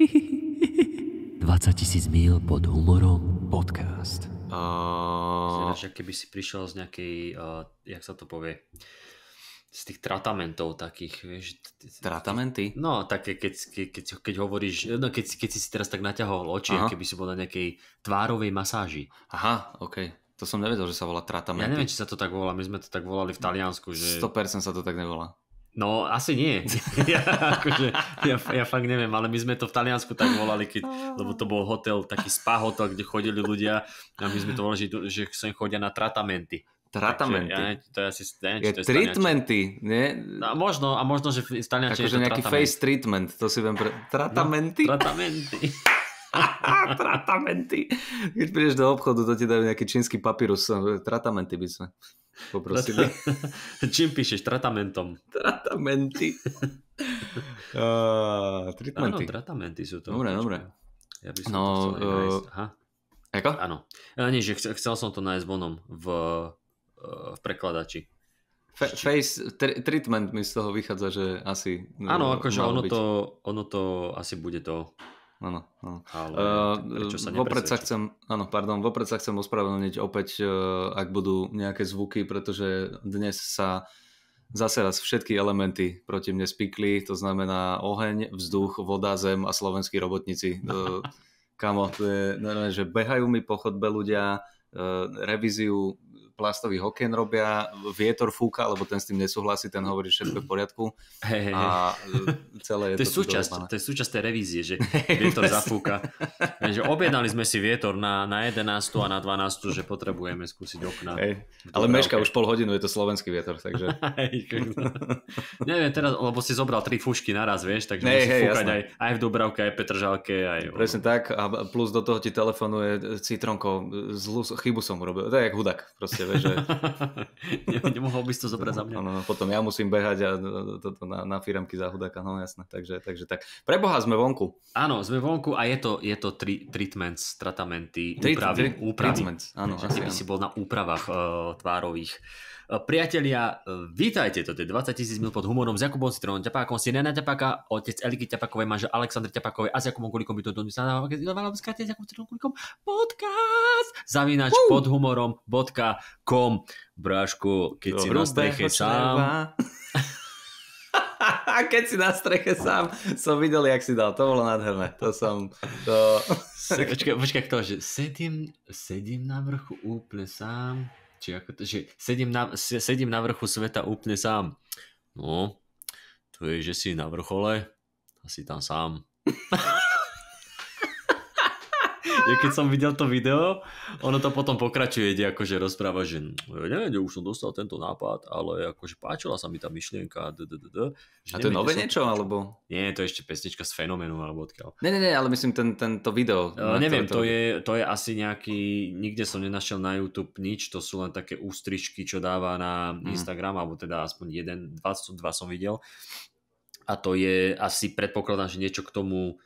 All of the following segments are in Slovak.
20 tisíc mil pod humorom podcast. Uh... keby si prišiel z nejakej, uh, jak sa to povie, z tých tratamentov takých, vieš. Tratamenty? No, také, keď, keď, keď hovoríš, no keď, keď si si teraz tak naťahol oči, Aha. keby si bol na nejakej tvárovej masáži. Aha, OK. To som nevedel, že sa volá tratamenty. Ja neviem, či sa to tak volá, my sme to tak volali v Taliansku, že... 100% sa to tak nevolá. No, asi nie. Ja, akože, ja, ja fakt neviem, ale my sme to v Taliansku tak volali, keď, lebo to bol hotel, taký spa hotel, kde chodili ľudia a my sme to volali, že, sem chodia na tratamenty. Tratamenty. Takže, ja, to je asi, ja, je, to je treatmenty, nie? A možno, a možno, že v Taliančine Akože nejaký tratament. face treatment, to si viem pre... Tratamenty? No, tratamenty. tratamenty. Keď prídeš do obchodu, to ti dajú nejaký čínsky papírus. Tratamenty by sme poprosili. Čím píšeš? Tratamentom. Tratamenty. uh, tratamenty. Áno, tratamenty sú to. Dobre, dobre. Ja by som no, to chcel uh, Aha. Ako? Áno. E, nie, že chcel, chcel som to nájsť vonom v, e, v prekladači. Fe, face treatment mi z toho vychádza, že asi... Áno, akože ono to, ono to asi bude to áno. áno. vopred sa chcem, áno, pardon, vopred sa chcem ospravedlniť opäť, e, ak budú nejaké zvuky, pretože dnes sa zase raz všetky elementy proti mne spikli, to znamená oheň, vzduch, voda, zem a slovenskí robotníci. E, Kamo, to je, že behajú mi po chodbe ľudia, e, revíziu plastový hoken robia, vietor fúka, lebo ten s tým nesúhlasí, ten hovorí všetko v poriadku. Hey, hey, a e, celé je to, je súčasť, to je súčasť tej revízie, že vietor zafúka. Takže objednali sme si vietor na, na 11 a na 12, že potrebujeme skúsiť okna. Hey, ale meška okay. už pol hodinu, je to slovenský vietor, takže... Neviem, teraz, lebo si zobral tri fúšky naraz, vieš, takže hey, musí hey, fúkať aj, aj v Dubravke, aj v Petržalke. Aj... Presne tak a plus do toho ti telefonuje citronko, zlú chybu som urobil, to je jak hudak proste vieš, že... Nemohol by si to zobrať za mňa. No, no, potom ja musím behať a toto to, na, na firemky za hudáka, no jasné. Takže, takže tak. Preboha, sme vonku. Áno, sme vonku a je to, je to tri, treatments, tratamenty, úpravy. úpravy. Treatments, áno. Asi, by si bol na úpravách uh, tvárových. Priatelia, e, vítajte, toto je 20 tisíc mil pod humorom s Jakubom Citronom Ťapákom, Nena Ťapáka, otec Eliky Ťapakovej, manžel Aleksandr Ťapakovej a s Jakubom Kulikom by to do skáte s Jakubom Citronom Kulikom podcast zavínač uh. pod humorom bodka kom Brášku, keď Dobre, si na streche sám... A keď si na streche sám, som videl, jak si dal. To bolo nádherné. To som... To... počkaj, počkaj, to, že sedím, sedím na vrchu úplne sám, či ako to, že sedím na, sedím na vrchu sveta úplne sám. No, to je, že si na vrchole a si tam sám. keď som videl to video, ono to potom pokračuje, že akože rozpráva, že no neviem, už som dostal tento nápad, ale akože páčila sa mi tá myšlienka. D, d, d, d, že A to je nové niečo, alebo? Nie, to je ešte pesnička z fenoménu, alebo odkiaľ. Ne, ne, ne, ale myslím ten, tento video. Uh, neviem, to, to... Je, to je asi nejaký, nikde som nenašiel na YouTube nič, to sú len také ústričky, čo dáva na mhm. Instagram, mm. alebo teda aspoň jeden, 22 som videl. A to je asi, predpokladám, že niečo k tomu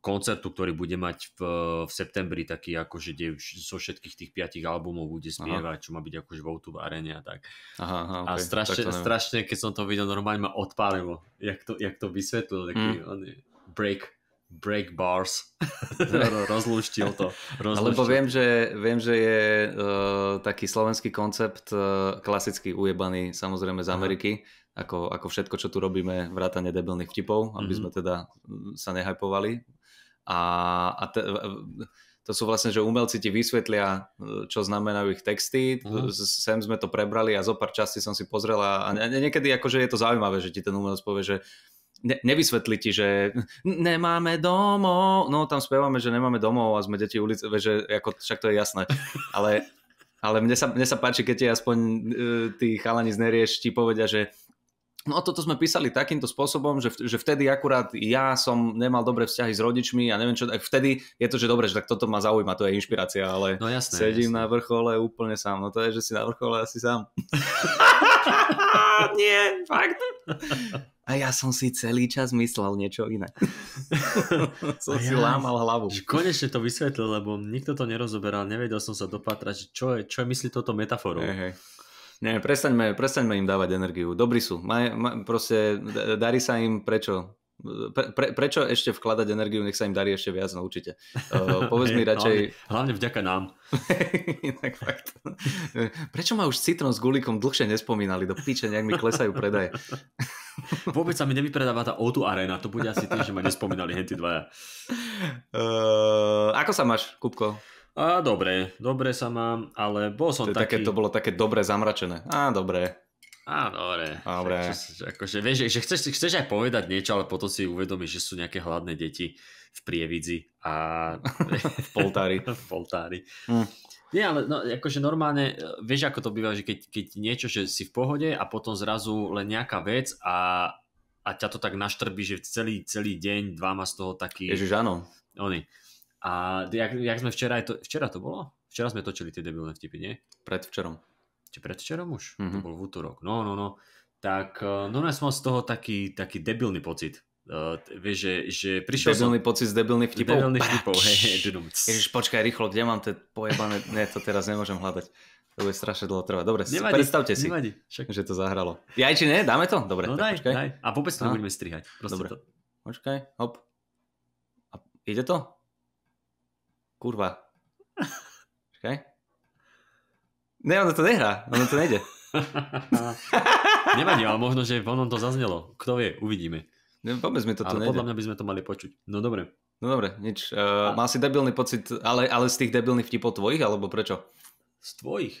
koncertu, ktorý bude mať v, v septembri taký akože, kde už zo všetkých tých piatich albumov bude spievať, aha. čo má byť akože vo v arene a tak. Aha, aha, okay. A strašne, tak strašne, keď som to videl, normálne ma odpálilo, jak to, jak to vysvetlil, taký mm. on break break bars. rozluštil to. Rozluštil. Lebo viem, že, viem, že je uh, taký slovenský koncept uh, e, klasicky ujebaný samozrejme z Ameriky, ako, ako všetko, čo tu robíme, vrátane debilných vtipov, aby mm-hmm. sme teda sa nehajpovali a, a t- to sú vlastne, že umelci ti vysvetlia, e, čo znamenajú ich texty. Mm. Sem sme to prebrali a zo pár časti som si pozrela a nie, niekedy akože je to zaujímavé, že ti ten umelec povie, že ne, nevysvetlí ti, že nemáme domov, no tam spievame, že nemáme domov a sme deti ulice, že ako, však to je jasné, ale ale mne sa, mne sa páči, keď ti aspoň uh, tí chalani z Nerieš ti povedia, že No toto sme písali takýmto spôsobom, že, že vtedy akurát ja som nemal dobré vzťahy s rodičmi a neviem čo, vtedy je to, že dobre, že tak toto ma zaujíma, to je inšpirácia, ale no, jasné, sedím jasné. na vrchole úplne sám. No to je, že si na vrchole asi sám. Nie, fakt. A ja som si celý čas myslel niečo iné. som ja, si lámal hlavu. Konečne to vysvetlil, lebo nikto to nerozoberal, nevedel som sa dopatrať, čo je, čo je myslí toto metaforou. Hey, hey. Nie, prestaňme, prestaňme im dávať energiu. Dobrí sú. Maj, ma, proste darí sa im prečo? Pre, pre, prečo ešte vkladať energiu, nech sa im darí ešte viac, no určite. Uh, povedz mi radšej... Hlavne, hlavne vďaka nám. Inak fakt. prečo ma už Citrón s gulíkom dlhšie nespomínali? Do piče, nejak mi klesajú predaje. Vôbec sa mi nevypredáva tá O2 Arena, to bude asi tým, že ma nespomínali henty dvaja. Uh, ako sa máš, Kupko? A dobre, dobre sa mám, ale bol som to taký... Také, to bolo také dobre zamračené. A dobre. A dobre. Dobre. Že, akože, vieš, že, že chceš, chceš aj povedať niečo, ale potom si uvedomíš, že sú nejaké hladné deti v Prievidzi a... v Poltári. v Poltári. Hm. Nie, ale no, akože normálne, e, vieš ako to býva, že keď, keď niečo, že si v pohode a potom zrazu len nejaká vec a, a ťa to tak naštrbí, že celý, celý deň, dva má z toho taký... Ježiš, áno. Oni. A jak, jak sme včera, to, včera to bolo? Včera sme točili tie debilné vtipy, nie? Predvčerom. Či predvčerom už? Mm-hmm. To mhm. bol v útorok. No, no, no. Tak eh, no, no ja som z toho taký, taký debilný pocit. Uh, vieš, že, že prišiel debilný som... pocit z debilných vtipov. Debilných vtipov, no, Ježiš, počkaj rýchlo, kde mám tie pojebané... Ne, to teraz nemôžem hľadať. To bude strašne dlho trvať. Dobre, nevadí, predstavte si, nevadí, však. že to zahralo. Ja či ne, dáme to? Dobre, no tak daj, počkaj. Daj. A vôbec to nebudeme strihať. Dobre. To... Počkaj, hop. A ide to? Kurva. Čakaj. Ne, ono to nehrá, ono to nejde. Nevadí, ale možno, že ono to zaznelo. Kto vie, uvidíme. Ne, vôbec mi to ale nejde. podľa mňa by sme to mali počuť. No dobre. No dobre, nič. Uh, a... mal si debilný pocit, ale, ale z tých debilných vtipov tvojich, alebo prečo? Z tvojich.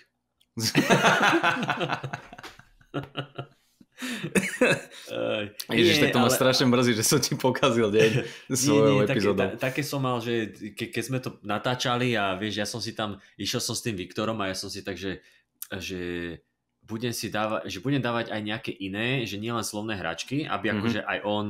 Ježiš, nie, tak to ma ale... strašne mrzí, že som ti pokazil deň svojou epizódou. Také, také som mal, že ke, keď sme to natáčali a vieš, ja som si tam, išiel som s tým Viktorom a ja som si tak, že, že budem si dávať, že budem dávať aj nejaké iné, že nielen slovné hračky, aby mm-hmm. akože aj on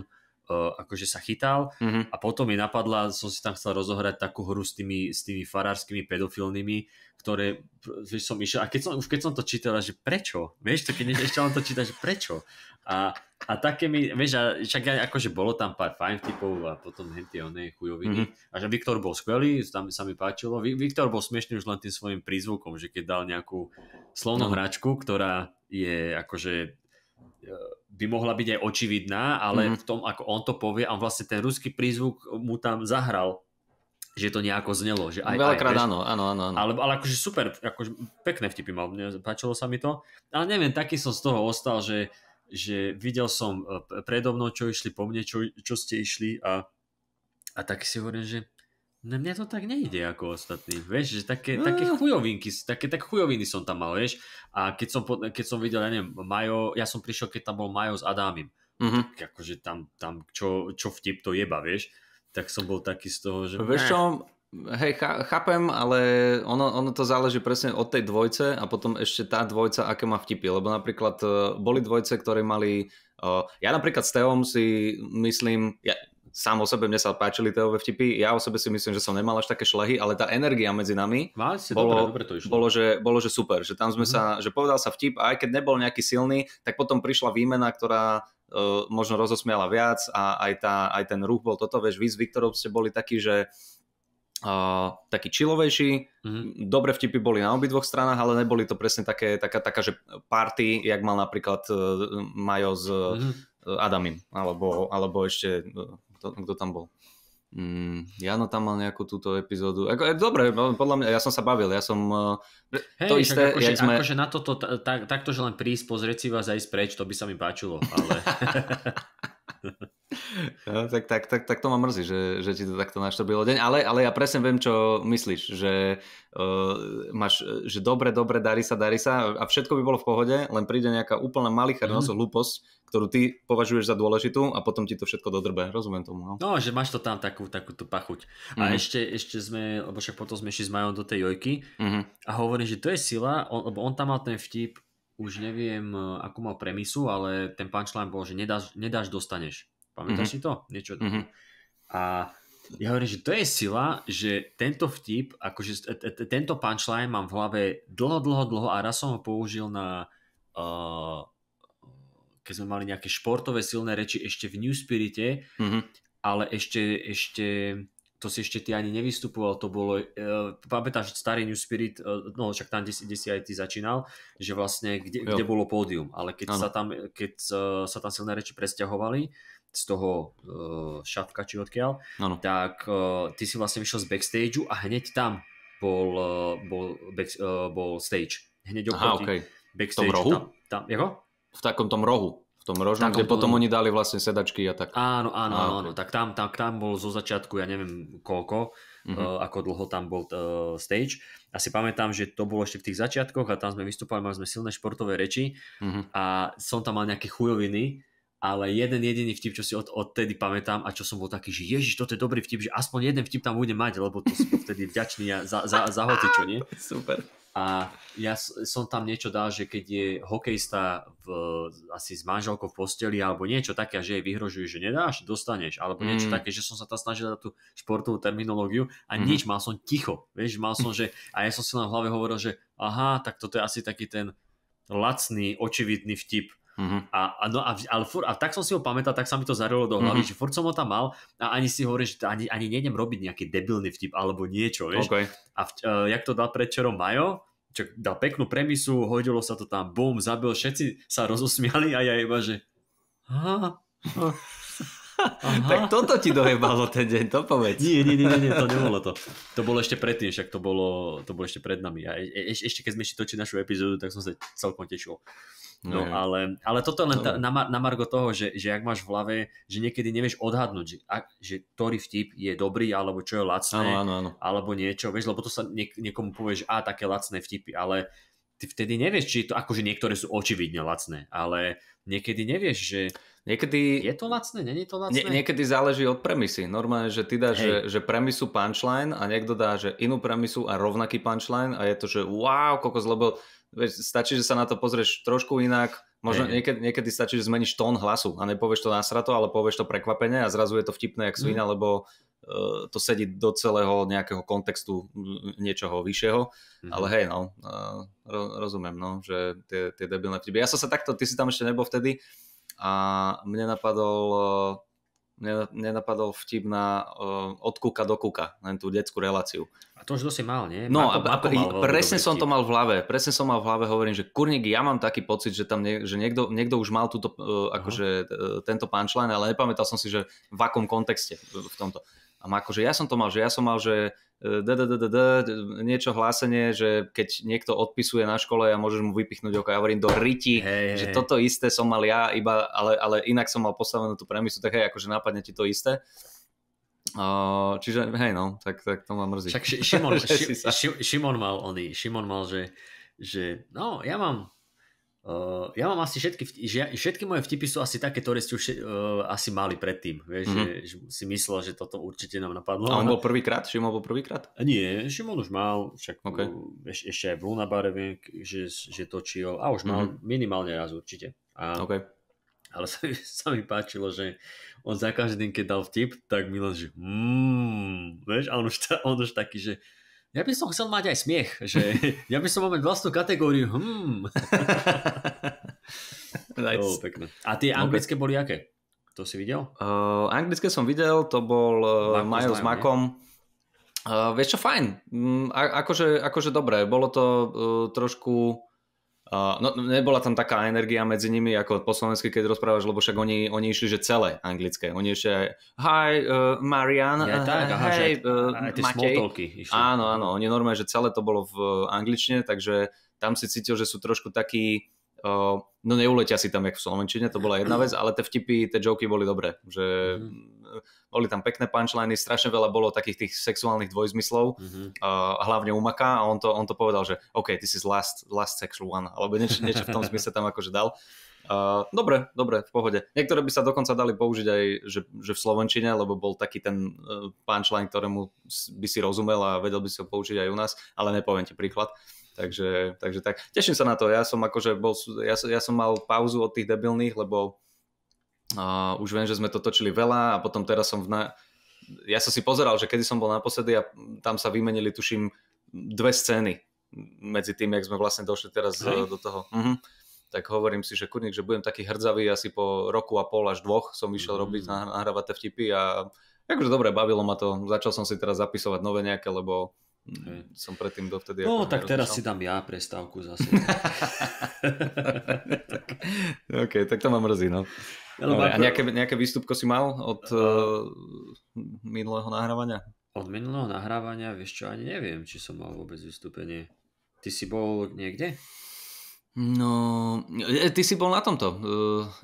E, akože sa chytal mm-hmm. a potom mi napadla, som si tam chcel rozohrať takú hru s tými, s tými farárskymi pedofilnými, ktoré vieš, som išiel, a keď som, už keď som to čítal, že prečo? Vieš, to keď ešte len to čítal, že prečo? A, a také mi, vieš, a však ja, akože bolo tam pár fajn typov a potom henty oné chujoviny. Mm-hmm. A že Viktor bol skvelý, tam sa mi páčilo. Viktor bol smiešný už len tým svojim prízvukom, že keď dal nejakú slovnú mm hračku, ktorá je akože Eh, by mohla byť aj očividná, ale mm. v tom, ako on to povie, a vlastne ten ruský prízvuk mu tam zahral že to nejako znelo. Že aj, Veľakrát aj, áno, áno, áno. áno. Ale, ale akože super, akože pekné vtipy mal, páčilo sa mi to. Ale neviem, taký som z toho ostal, že, že videl som eh, predo mnou, čo išli po mne, čo, čo ste išli a, a tak si hovorím, že na mňa to tak nejde ako ostatní. Vieš, že také, no. také chujovinky, také tak chujoviny som tam mal, vieš. A keď som, keď som videl, ja neviem, Majo, ja som prišiel, keď tam bol Majo s Adámim. Mm-hmm. Tak akože tam, tam čo, čo vtip to jeba, vieš. Tak som bol taký z toho, že... Vieš čo, Hej, chápem, ale ono, ono to záleží presne od tej dvojce a potom ešte tá dvojca, aké má vtipy. Lebo napríklad eh, boli dvojce, ktoré mali... Eh, ja napríklad s Teom si myslím... Ja, sám o sebe mne sa páčili tie vtipy. Ja o sebe si myslím, že som nemal až také šlehy, ale tá energia medzi nami Vás, bolo, dobre, dobre to išlo. Bolo, že, bolo, že super. Že tam sme mm-hmm. sa, že povedal sa vtip a aj keď nebol nejaký silný, tak potom prišla výmena, ktorá uh, možno rozosmiala viac a aj, tá, aj ten ruch bol toto. Vieš, vy s Viktorom ste boli takí, že Uh, e, taký čilovejší, mm-hmm. dobre vtipy boli na obidvoch stranách, ale neboli to presne také, taká, taká že party, jak mal napríklad uh, Majo s mm-hmm. Adamim, alebo, alebo ešte kto, kto tam bol? Mm, Jano tam mal nejakú túto epizódu. Ako, e, dobre, no, podľa mňa, ja som sa bavil, ja som... E, Hej, to isté, akože, sme... akože na toto, tak, takto, že len prísť, pozrieť si vás a ísť preč, to by sa mi páčilo, ale... No, tak, tak, tak, tak to ma mrzí, že, že ti to takto naštrbilo deň, ale, ale ja presne viem, čo myslíš, že uh, máš, že dobre, dobre, darí sa, darí sa a všetko by bolo v pohode, len príde nejaká úplná malichernosť, mm. hlúposť, ktorú ty považuješ za dôležitú a potom ti to všetko dodrbe. Rozumiem tomu. No, no že máš to tam takú, takú tú pachuť. Mm. A mhm. ešte, ešte sme, lebo však potom sme išli s Majom do tej jojky mm. a hovorím, že to je sila, on, lebo on tam mal ten vtip, už neviem, e, ako mal premisu, ale ten punchline bol, že nedáš, nedáš dostaneš. Pamätáš mm-hmm. si to? Niečo. Mm-hmm. A ja hovorím, že to je sila, že tento vtip, akože e, e, tento punchline mám v hlave dlho, dlho, dlho a raz som ho použil na keď sme mali nejaké športové silné reči ešte v New Spirite, mm-hmm. ale ešte, ešte to si ešte ty ani nevystupoval, to bolo, e, pamätáš starý New Spirit, e, no však tam, kde si, kde si aj ty začínal, že vlastne kde, kde bolo pódium, ale keď, ano. sa tam, keď e, sa tam silné reči presťahovali z toho e, šatka či odkiaľ, ano. tak e, ty si vlastne vyšiel z backstageu a hneď tam bol, e, bol, back, e, bol stage, hneď oproti Aha, okay. backstage. V tom rohu? Tam, tam, V takom tom rohu. V tom rožnom, kde potom oni dali vlastne sedačky a tak. Áno, áno, áno, áno. tak tam, tam, tam bol zo začiatku, ja neviem koľko, uh-huh. uh, ako dlho tam bol uh, stage. A si pamätám, že to bolo ešte v tých začiatkoch a tam sme vystupovali, mali sme silné športové reči uh-huh. a som tam mal nejaké chujoviny, ale jeden jediný vtip, čo si od, odtedy pamätám a čo som bol taký, že ježiš, toto je dobrý vtip, že aspoň jeden vtip tam budem mať, lebo to som vtedy vďačný za, za, za hoci, čo nie? Super. A ja som tam niečo dal, že keď je hokejista v, asi s manželkou v posteli alebo niečo také, že jej vyhrožujú, že nedáš, dostaneš, alebo mm. niečo také, že som sa tam snažil dať tú športovú terminológiu a mm. nič, mal som ticho, vieš, mal som, že a ja som si len v hlave hovoril, že aha, tak toto je asi taký ten lacný, očividný vtip, Uh-huh. A, a, no, a, ale fur, a tak som si ho pamätal, tak sa mi to zarilo do hlavy, uh-huh. že furt som ho tam mal a ani si hovorím, že ani, ani nejdem robiť nejaký debilný vtip alebo niečo, vieš. Okay. A v, uh, jak to dal predčerom Majo, čo dal peknú premisu, hodilo sa to tam, bum, zabil, všetci sa rozosmiali a ja iba, že aha, aha. Aha. Tak toto ti dohebalo ten deň, to povedz. Nie, nie, nie, nie, to nebolo to. To bolo ešte predtým, však to bolo, to bolo ešte pred nami. A e, e, ešte keď sme ešte točili našu epizódu, tak som sa celkom tešil. No Aj. No, ale, ale toto len tá, na, na margo toho, že, že ak máš v hlave, že niekedy nevieš odhadnúť, že, ak, že ktorý vtip je dobrý, alebo čo je lacné, áno, ano, ano. alebo niečo, vieš, lebo to sa niek- niekomu povie, že a také lacné vtipy, ale ty vtedy nevieš, či to, akože niektoré sú očividne lacné, ale niekedy nevieš, že niekedy, je to lacné, není to lacné? Nie, niekedy záleží od premisy. Normálne, že ty dáš, že, že premisu punchline a niekto dá, že inú premisu a rovnaký punchline a je to, že wow, kokos, lebo Veď stačí, že sa na to pozrieš trošku inak, možno hey. niekedy, niekedy stačí, že zmeníš tón hlasu a nepovieš to násrato, ale povieš to prekvapenie a zrazu je to vtipné jak svina, mm. lebo uh, to sedí do celého nejakého kontextu niečoho vyššieho, mm. ale hej, no, uh, rozumiem, no, že tie, tie debilné vtipy. Ja som sa takto, ty si tam ešte nebol vtedy a mne napadol e, nenapadol vtip na uh, od kuka do kuka, len tú detskú reláciu. A to už dosť mal, nie? No, Mako, a, Mako mal presne som vtip. to mal v hlave, presne som mal v hlave, hovorím, že kurník, ja mám taký pocit, že tam nie, že niekto, niekto už mal túto, uh, akože, uh, tento punchline, ale nepamätal som si, že v akom kontexte e, v tomto. A Mako, že ja som to mal, že ja som mal, že Eh, niečo hlásenie, že keď niekto odpisuje na škole a môžeš mu vypichnúť oko. Ja hovorím do riti, hey, že hey. toto isté som mal ja, iba, ale, ale inak som mal postavenú tú premisu, tak hej, akože napadne ti to isté. čiže hej no, tak, tak to ma mrzí. Šimon, mal oný, Šimon mal, že, že no ja mám Uh, ja mám asi všetky, vtipy, všetky moje vtipy sú asi také, ktoré ste už uh, asi mali predtým. Vieš, mm-hmm. že, že si myslel, že toto určite nám napadlo. A on bol prvýkrát? Šimon bol prvýkrát? Nie, Šimon už mal, však okay. Eh, eš, ešte aj v Lunabare viem, že, že točil a už mal mm-hmm. minimálne raz určite. A, okay. Ale sa, sa mi páčilo, že on za každým, keď dal vtip, tak mi že mm, vieš, a on už, on už taký, že ja by som chcel mať aj smiech, že ja by som mal mať vlastnú kategóriu. Hmm. nice. oh, pekné. A tie anglické boli aké? To si videl? Uh, anglické som videl, to bol uh, Majo s Makom. Uh, vieš čo, fajn. Mm, a, akože, akože dobré. Bolo to uh, trošku no, nebola tam taká energia medzi nimi ako po slovensky, keď rozprávaš, lebo však oni, oni išli, že celé anglické. Oni ešte hi uh, Marian, ja, uh, tak, uh, aha, hej, uh, Matej. Išli. Áno, áno, oni normálne, že celé to bolo v uh, angličtine, takže tam si cítil, že sú trošku takí uh, no neuletia si tam, jak v Slovenčine, to bola jedna vec, ale tie vtipy, tie joky boli dobré, že mm-hmm. boli tam pekné punchliny, strašne veľa bolo takých tých sexuálnych dvojzmyslov, mm-hmm. uh, hlavne u Maka a on to, on to povedal, že OK, this is last, last sexual one, alebo niečo, niečo v tom zmysle tam akože dal. Uh, dobre, dobre, v pohode. Niektoré by sa dokonca dali použiť aj že, že v Slovenčine, lebo bol taký ten uh, punchline, ktorému by si rozumel a vedel by si ho použiť aj u nás, ale nepoviem ti príklad. Uh, Takže, takže tak. Teším sa na to. Ja som akože bol, ja, ja som mal pauzu od tých debilných, lebo uh, už viem, že sme to točili veľa a potom teraz som v... Na... Ja som si pozeral, že kedy som bol naposledy a tam sa vymenili, tuším, dve scény medzi tým, jak sme vlastne došli teraz e, Hej. do toho. Uh-huh. Tak hovorím si, že kurník, že budem taký hrdzavý, asi po roku a pol až dvoch som išiel mm. robiť nahrávať vtipy a akože dobre, bavilo ma to. Začal som si teraz zapisovať nové nejaké, lebo Hej. Mm, som predtým dovtedy... No, tak teraz si dám ja prestávku zase. tak, OK, tak to ma mrzí, no. Dobre, a nejaké, nejaké výstupko si mal od uh, minulého nahrávania? Od minulého nahrávania, vieš čo, ani neviem, či som mal vôbec vystúpenie. Ty si bol niekde? No, e, ty si bol na tomto.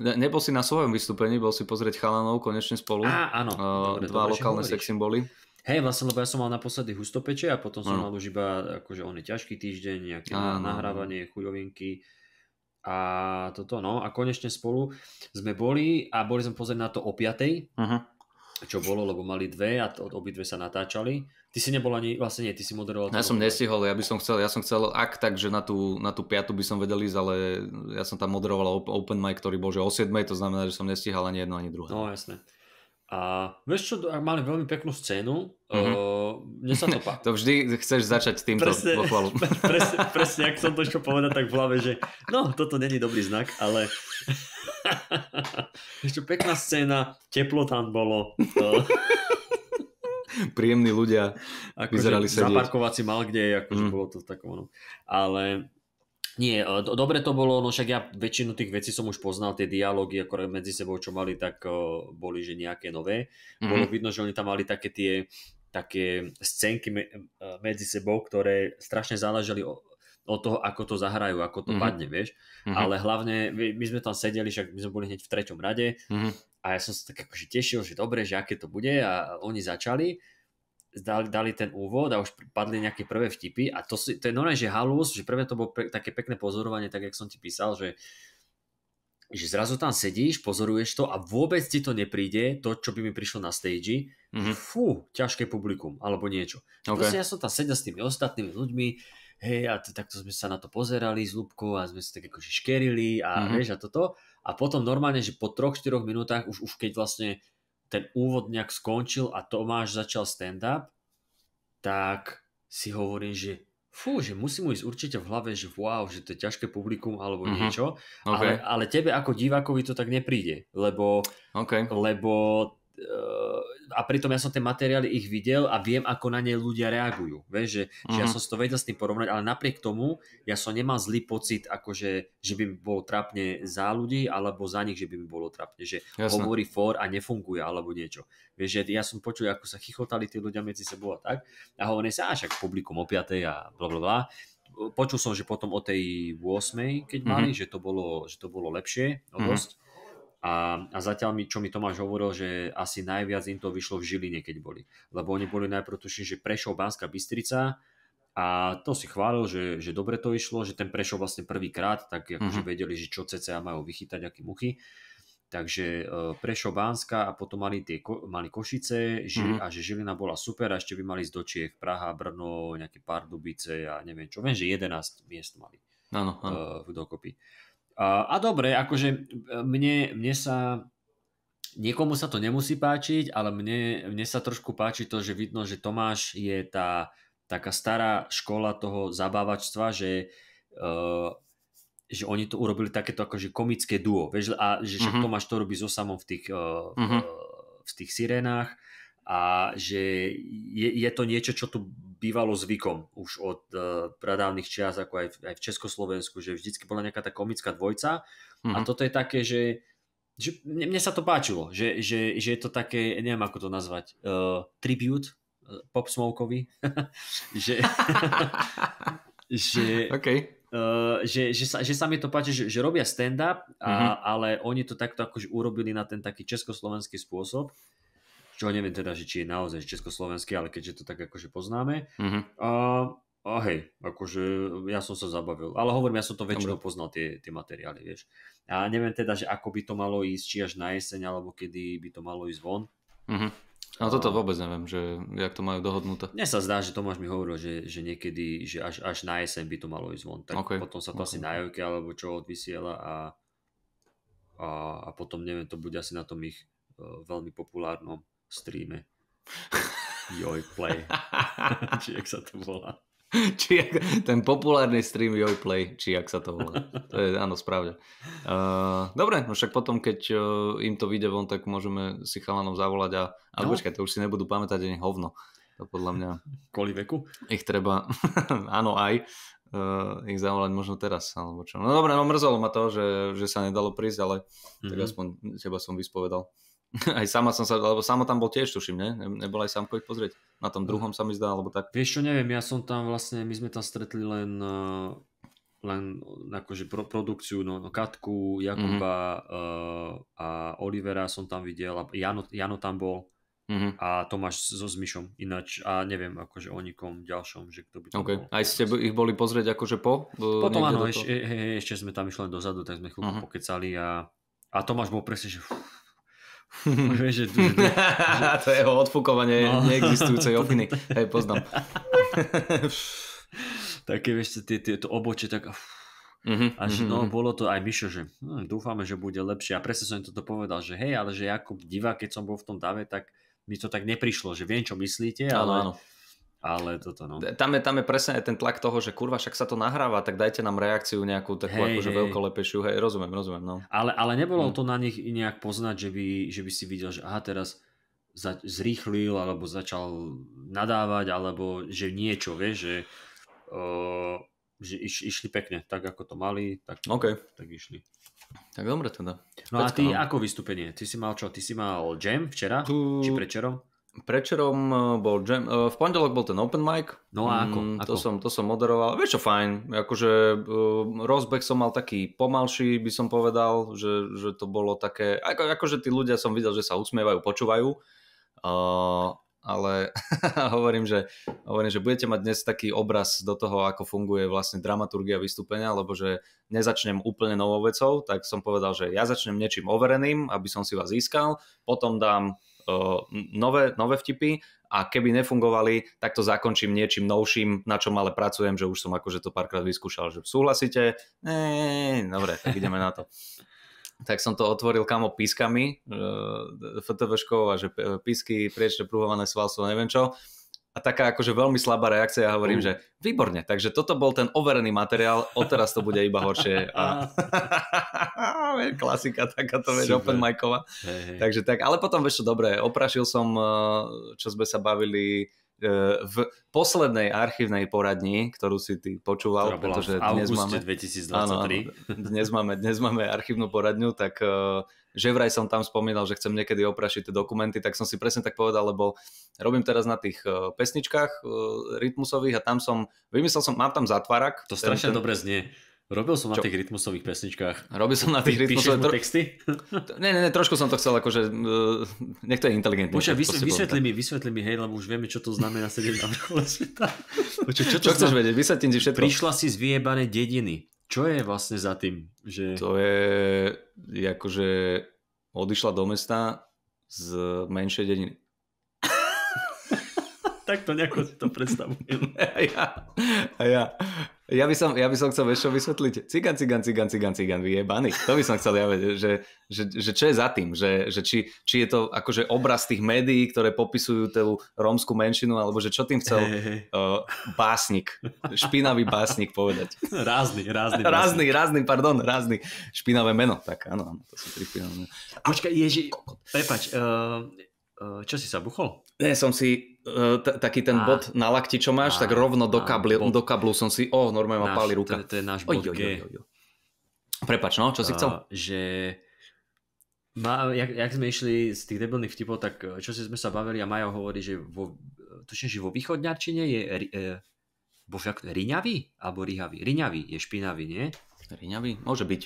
Eh, nebol si na svojom vystúpení, bol si pozrieť chalanov konečne spolu. Á, áno. Eh, dobre, Dva dobre, lokálne sexymboly. boli. Hej, vlastne, lebo ja som mal naposledy hustopeče a potom som no. mal už iba akože on je ťažký týždeň, nejaké Áno. nahrávanie, chujovinky a toto, no. A konečne spolu sme boli a boli sme pozrieť na to o piatej, Uh-huh. Čo bolo, lebo mali dve a to, obidve sa natáčali. Ty si nebol ani, vlastne nie, ty si moderoval. Ja som nestihol, ja by som chcel, ja som chcel, ak tak, že na tú, na tú piatu by som vedel ísť, ale ja som tam moderoval open mic, ktorý bol že o 7, to znamená, že som nestihal ani jedno, ani druhé. No jasné. A vieš čo, mali veľmi peknú scénu, mm-hmm. uh, mne sa to páči. to vždy chceš začať týmto presne, pochvalu. presne, presne, ak som to išiel povedal, tak v hlave, že no, toto není dobrý znak, ale ešte pekná scéna, teplo tam bolo. Eh. Príjemní ľudia ako vyzerali sa. Zaparkovať si mal kde, akože mm. bolo to takom. Ale nie, e, dobre to bolo, no však ja väčšinu tých vecí som už poznal, tie dialógy ako medzi sebou, čo mali, tak e, boli, že nejaké nové. Mm-hmm. Bolo vidno, že oni tam mali také tie také scénky me, e, medzi sebou, ktoré strašne záležali o, od toho, ako to zahrajú, ako to mm-hmm. padne, vieš. Mm-hmm. Ale hlavne, my sme tam sedeli, však my sme boli hneď v treťom rade mm-hmm. a ja som sa tak akože tešil, že dobre, že aké to bude a oni začali dali, dali ten úvod a už padli nejaké prvé vtipy a to, si, to je normálne, že halus, že prvé to bolo pre, také pekné pozorovanie, tak jak som ti písal, že, že zrazu tam sedíš, pozoruješ to a vôbec ti to nepríde, to, čo by mi prišlo na stage, mm-hmm. fú, ťažké publikum, alebo niečo. Okay. Proste ja som tam sedel s tými ostatnými ľuďmi, hej, a t- takto sme sa na to pozerali s Lubkou a sme sa tak akože škerili a mm-hmm. vieš a toto. A potom normálne, že po 3-4 minútach, už, už keď vlastne ten úvod nejak skončil a Tomáš začal stand-up, tak si hovorím, že fú, že musím mu ísť určite v hlave, že wow, že to je ťažké publikum alebo mm-hmm. niečo, okay. ale, ale tebe ako divákovi to tak nepríde, lebo, okay. lebo a pritom ja som tie materiály ich videl a viem, ako na ne ľudia reagujú. Vieš, že, uh-huh. že ja mhm. som si to vedel s tým porovnať, ale napriek tomu ja som nemal zlý pocit, akože, že by mi bolo trapne za ľudí, alebo za nich, že by mi bolo trapne, že Jasne. hovorí for a nefunguje, alebo niečo. Vieš, že ja som počul, ako sa chichotali tí ľudia medzi sebou a tak. A hovorí sa, však publikum o 5. a bla bla bla počul som, že potom o tej 8, keď mali, uh-huh. že, to bolo, že to bolo lepšie o mhm. dosť. A, a zatiaľ mi, čo mi Tomáš hovoril, že asi najviac im to vyšlo v Žiline, keď boli. Lebo oni boli najprv tuším, že Prešov, Banská Bystrica a to si chválil, že, že dobre to išlo, že ten Prešov vlastne prvýkrát, tak akože mm-hmm. vedeli, že čo CCA majú vychytať, aké muchy. Takže e, Prešov, Bánska a potom mali, tie, mali Košice ži, mm-hmm. a že Žilina bola super a ešte by mali z Dočiech Praha, Brno, nejaké Pardubice a neviem čo. Viem, že 11 miest mali áno, áno. Uh, dokopy. A, dobre, akože e, mne, mne sa niekomu sa to nemusí páčiť, ale mne, mne sa trošku páči to, že vidno, že Tomáš je tá taká stará škola toho zabávačstva, že, uh, že oni to urobili takéto akože komické duo. Vieš, a že uh-huh. Tomáš to robí so samom v tých, uh, uh-huh. uh, v tých sirenách a že je, je to niečo, čo tu bývalo zvykom už od uh, pradávnych čias, ako aj v, aj v Československu, že vždycky bola nejaká tá komická dvojca mm-hmm. a mhm. toto je také, že, že mne sa to páčilo, že, že, že je to také, neviem ako to nazvať, uh, tribute uh, Pop Smokeovi, že, že, okay. Uh, že, že, sa, že sa mi to páči, že, že robia stand-up, a, mm-hmm. ale oni to takto akože urobili na ten taký československý spôsob čo neviem teda, že či je naozaj československý, ale keďže to tak akože poznáme. Mm-hmm. A, a hej, akože ja som sa zabavil. Ale hovorím, ja som to väčšinou poznal tie, tie materiály, vieš. A neviem teda, že ako by to malo ísť, či až na jeseň, alebo kedy by to malo ísť von. Mm-hmm. A toto vôbec neviem, že jak to majú dohodnuté. Mne sa zdá, že Tomáš mi hovoril, že, že niekedy, že až, až na jeseň by to malo ísť von. Tak okay. potom sa to okay. asi na Jojke alebo čo odvysiela a, a, a potom neviem, to bude asi na tom ich e, veľmi populárnom streame. Joj Play. či jak sa to volá. či jak, ten populárny stream Joj Play, či jak sa to volá. To je áno, správne. Uh, eh, dobre, no však potom, keď uh, im to vyjde von, tak môžeme si chalanom zavolať a, a no. počkaj, to už si nebudú pamätať ani hovno. To podľa mňa... Kvôli veku? Ich treba, áno aj, uh, ich zavolať možno teraz, alebo čo. No dobre, no mrzelo ma to, že, že sa nedalo prísť, ale mm-hmm. tak mhm. aspoň teba som vyspovedal. Aj sama som sa, alebo sama tam bol tiež, tuším, ne? Nebol aj sám ich pozrieť. Na tom druhom sa mi zdá, alebo tak. Vieš čo, neviem, ja som tam vlastne, my sme tam stretli len e, len akože pro produkciu, no, no Katku, Jakuba mm-hmm. uh, a Olivera som tam videl a Jano, Jano tam bol mm-hmm. a Tomáš so Zmyšom ináč a neviem akože o nikom ďalšom, že kto by to okay. bol. Aj ste ich boli pozrieť akože po? E, Potom áno, eš, e, e, ešte sme tam išli len dozadu, tak sme chvíľku mm-hmm. pokecali a, a Tomáš bol presne, že Vieš, že, tu, že, to jeho odfúkovanie no. neexistujúcej opiny. Hej, poznám. Také, vieš, tie, obočie, tak... Mm-hmm, Až, uh-huh. no, mhm. bolo to aj Mišo, že hm, dúfame, že bude lepšie. A presne som im toto povedal, že hej, ale že ako divák, keď som bol v tom dave, tak mi to tak neprišlo, že viem, čo myslíte, ale... Áno, áno ale toto no. Tam je, tam je presne aj ten tlak toho, že kurva, však sa to nahráva, tak dajte nám reakciu nejakú takú hej, akože veľkolepejšiu, hej, rozumiem, rozumiem, no. Ale, ale nebolo hmm. to na nich nejak poznať, že by, že by si videl, že aha, teraz za, zrýchlil, alebo začal nadávať, alebo že niečo, vieš, že, uh, že iš, išli pekne, tak ako to mali, tak, okay. tak išli. Tak dobre teda. No Pecka, a ty no. ako vystúpenie? Ty si mal čo? Ty si mal jam včera? Tu... či prečerom? Prečerom eh, bol jam, eh, v pondelok bol ten open mic. No a ako? Mm, ako? To, som, to som moderoval. Vieš čo, fajn. Akože eh, rozbeh som mal taký pomalší, by som povedal, že, že to bolo také... Ako, akože tí ľudia som videl, že sa usmievajú, počúvajú. Uh, ale hovorím, že, hovorím, že budete mať dnes taký obraz do toho, ako funguje vlastne dramaturgia vystúpenia, lebo že nezačnem úplne novou vecou, tak som povedal, že ja začnem niečím overeným, aby som si vás získal, potom dám nové, nové vtipy a keby nefungovali, tak to zakončím niečím novším, na čom ale pracujem, že už som akože to párkrát vyskúšal, že súhlasíte? Eee, dobre, tak ideme na to. tak som to otvoril kamo pískami, e, FTVškou a že e, písky, priečne pruhované svalstvo, neviem čo a taká akože veľmi slabá reakcia. Ja hovorím, uh. že výborne, takže toto bol ten overený materiál, odteraz to bude iba horšie. A... Klasika takáto, vieš, open micova. Hey, hey. Takže tak, ale potom vieš čo, dobre, oprašil som, eh, čo sme sa bavili, eh, v poslednej archívnej poradni, ktorú si ty počúval, Ktorá bola pretože v dnes máme 2023. Áno, dnes máme dnes máme archívnu poradňu, tak eh, že vraj som tam spomínal, že chcem niekedy oprašiť tie dokumenty, tak som si presne tak povedal, lebo robím teraz na tých eh, pesničkách eh, rytmusových a tam som, vymyslel som, mám tam zatvárak. To strašne ten, ten... dobre znie. Robil som Čo? na tých rytmusových pesničkách. Robil som na tých rytmusových... Tro... texty? Ne, ne, nie, trošku som to chcel akože... uh, eh, niekto je inteligentné. Počkaj, vysvetli, vysvetli mi, vysvetli mi, hej, lebo už vieme, čo to znamená sedieť na vrchole sveta. Počkej, čo, čo, čo znamená? chceš vedieť? Vysvetlím ti všetko. Prišla si z vyjebanej dediny. Čo je vlastne za tým? Že... To je akože odišla do mesta z menšej dediny. tak to nejako si to predstavujem. a ja, a ja. Ja by som, ja by som chcel vieš čo vysvetliť. Cigan, cigan, cigan, cigan, cigan, vyjebaný. To by som chcel ja vedieť, že, že, že čo je za tým, že, že či, či je to akože obraz tých médií, ktoré popisujú tú romskú menšinu, alebo že čo tým chcel hey, hey. Uh, eh, básnik, špinavý básnik povedať. Rázny, rázny. Rázny, rázny, pardon, rázny. Špinavé meno, tak áno, áno to špinavé meno. Počkaj, Ježi, prepač, uh Eh, čo si sa buchol? Ne, som si eh, t- taký ten a, bod na lakti, čo máš, a, tak rovno do, kabli, bod, do kablu som si, oh, normálne ma páli ruka. To, to je náš bod oj, oj, oj, oj. Prepač, no, čo si eh, chcel? že ma, jak, jak sme išli z tých debilných vtipov, tak čo si sme sa bavili a Majo hovorí, že vo, tuším, že vo východňarčine je e, božak, riňavý? Alebo rihavý? Riňavý je špinavý, nie? Riňavý? Môže byť.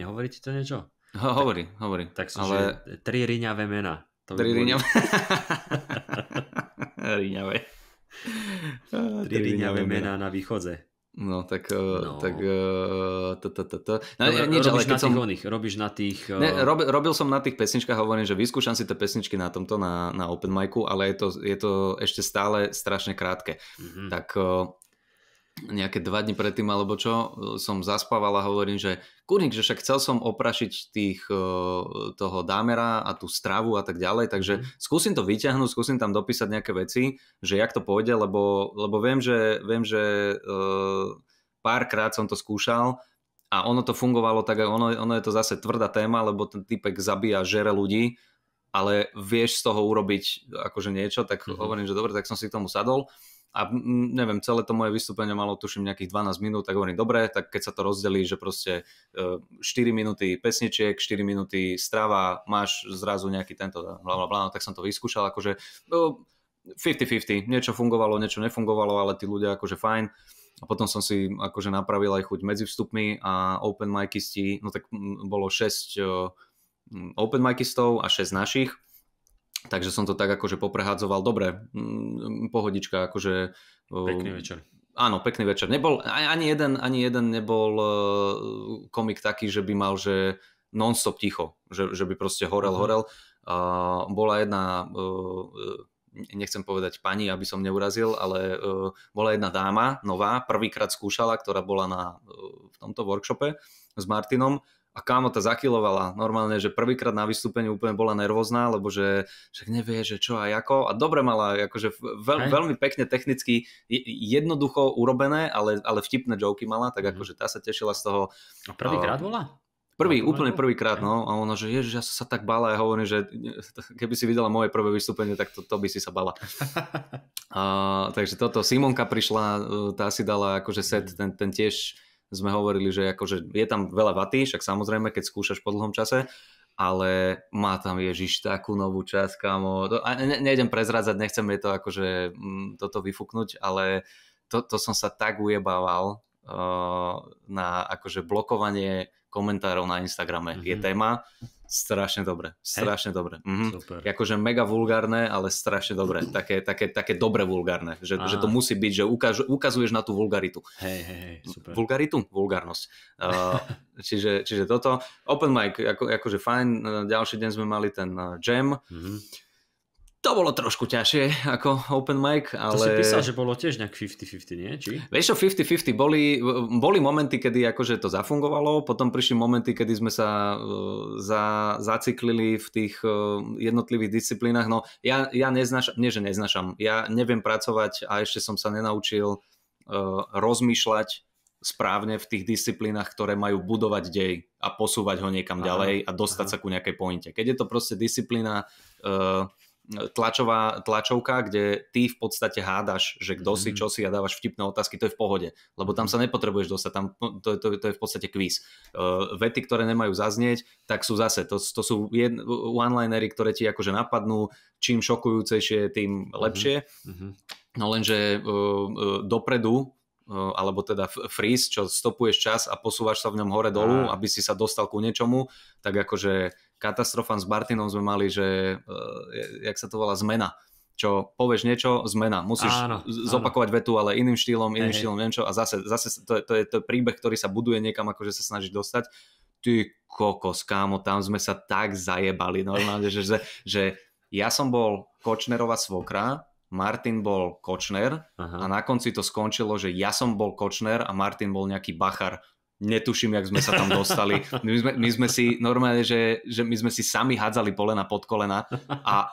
Nehovorí ti to niečo? Ho, hovorí, hovorí. Tak sú ale... že tri riňavé mená. To Tri riňavé. riňavé. Tri riňavé mená na východze. No, tak... E, no. tak to, e, to, to, to. No, Dobre, nič, robíš, na som... oných, robíš na tých... E- ne, rob, robil som na tých pesničkách, hovorím, že vyskúšam si tie pesničky na tomto, na, na open micu, ale je to, je to ešte stále strašne krátke. Mm-hmm. Tak nejaké dva dni predtým alebo čo, e, som zaspával a hovorím, že kurník, že však chcel som oprašiť tých, e, toho dámera a tú stravu a tak ďalej, takže mhm. skúsim to vyťahnuť, skúsim tam dopísať nejaké veci, že jak to pôjde, lebo, lebo viem, že, viem, že uh, párkrát som to skúšal a ono to fungovalo tak, ono, ono je to zase tvrdá téma, lebo ten typek zabíja, žere ľudí, ale vieš z toho urobiť akože niečo, tak mm-hmm. hovorím, že dobre, tak som si k tomu sadol a neviem, celé to moje vystúpenie malo tuším nejakých 12 minút, tak hovorím, dobre, tak keď sa to rozdelí, že proste 4 e, minúty pesničiek, 4 minúty strava, máš zrazu nejaký tento, bla bla bla, no tak som to vyskúšal, akože no, 50-50, niečo fungovalo, niečo nefungovalo, ale tí ľudia akože fajn. A potom som si akože napravil aj chuť medzi vstupmi a open micisti, no tak bolo 6 e, open micistov a 6 našich Takže som to tak akože poprehádzoval. Dobre, mm, pohodička, akože... Pekný večer. Áno, pekný večer. Nebol, ani, jeden, ani jeden nebol e, komik taký, že by mal, že non-stop ticho, že, že by proste horel, uh-huh. horel. Uh, bola jedna, uh, nechcem povedať pani, aby som neurazil, ale uh, bola jedna dáma, nová, prvýkrát skúšala, ktorá bola na, uh, v tomto workshope s Martinom a kámo tá zakilovala. Normálne, že prvýkrát na vystúpení úplne bola nervózna, lebo že však nevie, že čo a ako. A dobre mala, akože veľ, veľmi pekne technicky, jednoducho urobené, ale, ale vtipné joky mala, tak mhm. akože tá sa tešila z toho. A prvýkrát bola? Prvý, no, úplne prvýkrát, no. A ona, že ježiš, ja som sa tak bala. Ja hovorím, že keby si videla moje prvé vystúpenie, tak to, to by si sa bala. a, takže toto, Simonka prišla, e, tá si dala akože set, mhm. ten, ten tiež sme hovorili, že akože je tam veľa vaty, však samozrejme, keď skúšaš po dlhom čase, ale má tam Ježiš takú novú časť, kamo. To, a ne, nejdem prezrádzať, nechcem je to akože m, mm, toto vyfuknúť, ale to, to som sa tak ujebával uh, na akože blokovanie komentárov na Instagrame. Mm-hmm. Je mhm. téma, Strašne dobre, strašne hey? dobre. Mhm. Super. Akože mega vulgárne, ale strašne dobre. Mm. Také, také, také dobre vulgárne, že, že to musí byť, že ukáž, ukazuješ na tú vulgaritu. Hej, hej, hej, super. Vulgaritu? Vulgárnosť. Uh, čiže, čiže toto. Open mic, ako, akože fajn. Ďalší deň sme mali ten jam. Mhm to bolo trošku ťažšie ako open mic, ale... To si písal, že bolo tiež nejak 50-50, nie? Či? Vieš čo, 50-50 boli, boli momenty, kedy akože to zafungovalo, potom prišli momenty, kedy sme sa e, za, zaciklili v tých e, jednotlivých disciplínach. No ja, ja neznašam, nie že neznašam, ja neviem pracovať a ešte som sa nenaučil uh, rozmýšľať správne v tých disciplínach, ktoré majú budovať dej a posúvať ho niekam aha, ďalej a dostať aha. sa ku nejakej pointe. Keď je to proste disciplína... Uh, tlačová, tlačovka, kde ty v podstate hádaš, že kto si, mhm. čo si a dávaš vtipné otázky, to je v pohode, lebo tam sa nepotrebuješ dostať, tam, to, to, to je v podstate quiz. Uh, eh, vety, ktoré nemajú zaznieť, tak sú zase, to, to sú jed, one-linery, ktoré ti akože napadnú, čím šokujúcejšie, tým mhm. lepšie. Mm-hmm. No lenže uh, uh, dopredu alebo teda freeze, čo stopuješ čas a posúvaš sa v ňom hore dolu, aby si sa dostal ku niečomu, tak akože katastrofan s Martinom sme mali, že jak sa to volá, zmena čo povieš niečo, zmena. Musíš áno, zopakovať áno. vetu, ale iným štýlom, iným Ehe. štýlom, neviem čo. A zase, zase to, je, to, je, to je príbeh, ktorý sa buduje niekam, akože sa snaží dostať. Ty kokos, kámo, tam sme sa tak zajebali normálne, že, že, že ja som bol Kočnerova svokra, Martin bol Kočner Aha. a na konci to skončilo, že ja som bol Kočner a Martin bol nejaký bachar. Netuším, jak sme sa tam dostali. My sme, my sme si normálne, že, že my sme si sami hádzali polena pod kolena a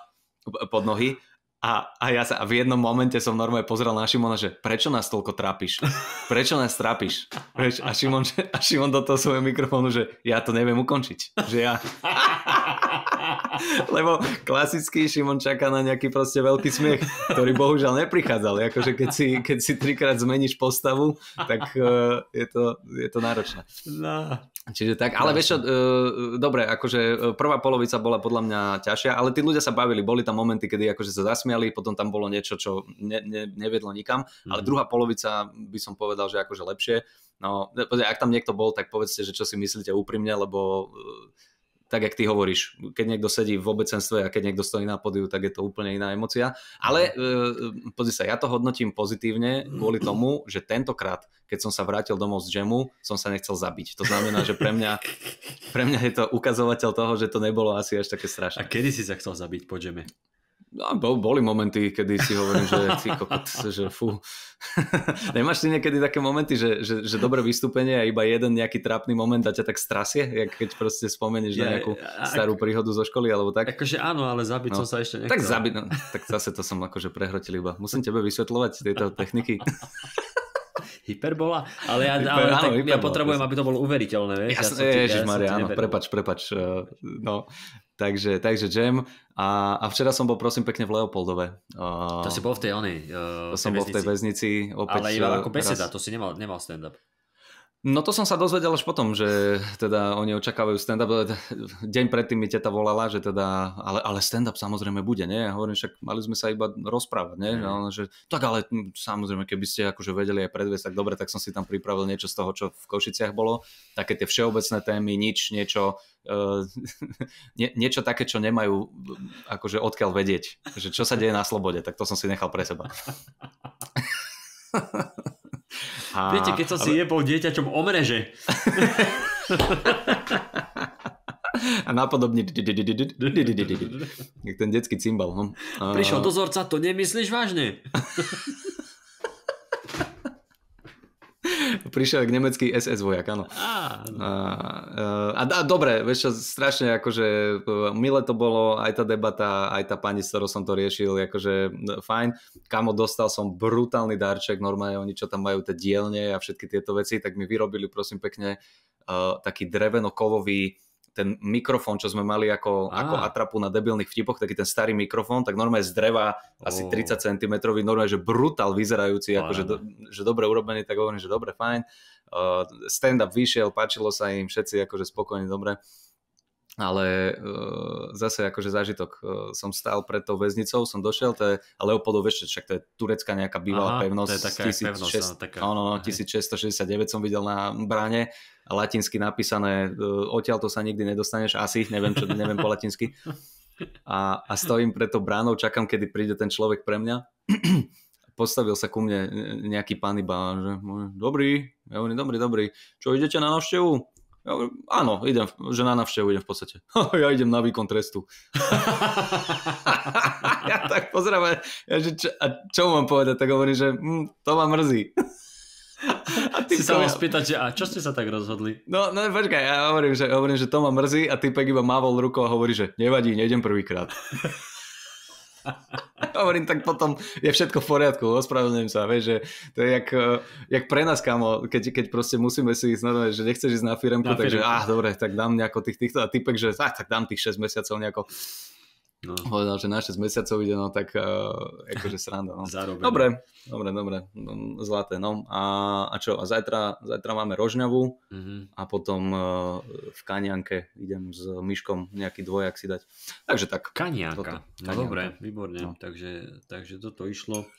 pod nohy a, a ja sa a v jednom momente som normálne pozrel na Šimona, že prečo nás toľko trápiš? Prečo nás trápiš? Preč? A, Šimon, a Šimon do toho svojho mikrofónu, že ja to neviem ukončiť. Že ja... Lebo klasický Šimon čaká na nejaký proste veľký smiech, ktorý bohužiaľ neprichádzal. Akože keď si, keď si trikrát zmeníš postavu, tak uh, je, to, je to náročné. No. Čiže tak, ale vieš čo, uh, dobre, akože e, prvá polovica bola podľa mňa ťažšia, ale tí ľudia sa bavili, boli tam momenty, kedy akože sa zasmiali, potom tam bolo niečo, čo ne, ne, nevedlo nikam, mm. ale mhm. druhá polovica by som povedal, že akože lepšie. No, ak tam niekto bol, tak povedzte, že čo si myslíte úprimne, lebo uh, tak jak ty hovoríš, keď niekto sedí v obecenstve a keď niekto stojí na podiu, tak je to úplne iná emocia. Ale uh, pozri sa, ja to hodnotím pozitívne kvôli tomu, že tentokrát, keď som sa vrátil domov z džemu, som sa nechcel zabiť. To znamená, že pre mňa, pre mňa je to ukazovateľ toho, že to nebolo asi až také strašné. A kedy si sa chcel zabiť po džeme? No, boli momenty, kedy si hovorím, že ty kokot, že fú. Nemáš ty niekedy také momenty, že, že, že dobré vystúpenie a iba jeden nejaký trápny moment a ťa tak strasie, jak keď proste spomeníš ja, na nejakú ak, starú príhodu zo školy alebo tak? Akože áno, ale zabiť no, som sa ešte nechcel. Tak zabiť, no, tak zase to som akože prehrotil iba. Musím tebe vysvetľovať tieto techniky. hyperbola, ale ja, Hyper, ale áno, tak, hyperbola, ja potrebujem, aby to bolo uveriteľné. Vieš? Jasne, ja Maria, áno, prepač, prepač. Uh, no. Takže, takže jam. A, a včera som bol prosím pekne v Leopoldove. Uh, to si bol v tej onej. Uh, to e, som bol v tej väznici. Opäť, Ale iba e, ako beseda, raz. to si nemal, nemal stand-up. No to som sa dozvedel až potom, že teda oni očakávajú stand-up. Deň predtým mi teta volala, že teda, ale, ale stand-up samozrejme bude, nie? Ja hovorím, však mali sme sa iba rozprávať, nie? Mm. No, že, tak ale samozrejme, keby ste akože vedeli aj predviesť, tak dobre, tak som si tam pripravil niečo z toho, čo v Košiciach bolo. Také tie všeobecné témy, nič, niečo, uh, nie, niečo také, čo nemajú akože odkiaľ vedieť. Že čo sa deje na slobode, tak to som si nechal pre seba. A... Viete, keď som si je jebol dieťaťom o mreže. a napodobne ten detský cymbal. Hm? Prišiel dozorca, to nemyslíš vážne? prišiel k nemecký SS vojak, áno. A, A, a, a dobre, vieš čo, strašne akože milé to bolo, aj tá debata, aj tá pani, s ktorou som to riešil, akože fajn. Kamo, dostal som brutálny darček, normálne oni čo tam majú, tie dielne a všetky tieto veci, tak mi vyrobili prosím pekne uh, taký dreveno-kovový ten mikrofón, čo sme mali ako, ah. ako atrapu na debilných vtipoch, taký ten starý mikrofón, tak normálne z dreva, oh. asi 30 cm, normálne, že brutál vyzerajúci, oh. že, do, že dobre urobený, tak hovorím, že dobre, fajn. Uh, stand-up vyšiel, páčilo sa im, všetci akože spokojne, dobre. Ale uh, zase akože zážitok. Uh, som stál pred tou väznicou, som došiel, to je Leopoldov ešte, však to je turecká nejaká bývalá Aha, pevnosť. To je taká 1600, pevnosť, no, taká, no, no, 1669 som videl na bráne latinsky napísané, e, odtiaľ to sa nikdy nedostaneš, asi, neviem, čo, neviem po latinsky. A, a stojím pred to bránou, čakám, kedy príde ten človek pre mňa. Postavil sa ku mne e, nejaký pán iba, že dobrý, ja hovorím, dobrý, dobrý, čo idete na návštevu? Ja hovorím, áno, idem, že na návštevu idem v podstate. ja idem na výkon trestu. ja tak pozerám, ja, že čo, a čo mám povedať, tak hovorím, že hm, to ma mrzí. A ty si sa ho spýtať, že a čo ste sa tak rozhodli? No, no počkaj, ja hovorím, že, hovorím, že to ma mrzí a typek iba mávol rukou a hovorí, že nevadí, nejdem prvýkrát. Hovorím, tak potom je všetko v poriadku, ospravedlňujem sa, vieš, že to je jak, eh, jak pre nás, kamo, keď, keď proste musíme si ísť, normálne, že nechceš ísť na firmku, na takže ah, dobre, tak dám nejako tých týchto a typek, že ah, tak dám tých 6 mesiacov nejako No. Povedal, že na 6 mesiacov ide, no tak uh, akože sranda. No. Zároveň. Dobre, dobre, dobre, no, zlaté. No. A, a čo, a zajtra, zajtra máme Rožňavu mm-hmm. a potom uh, v Kanianke idem s Myškom nejaký dvojak si dať. Takže tak. Kanianka, toto, no Kanianka. no dobre, výborne. No. Takže, takže toto išlo.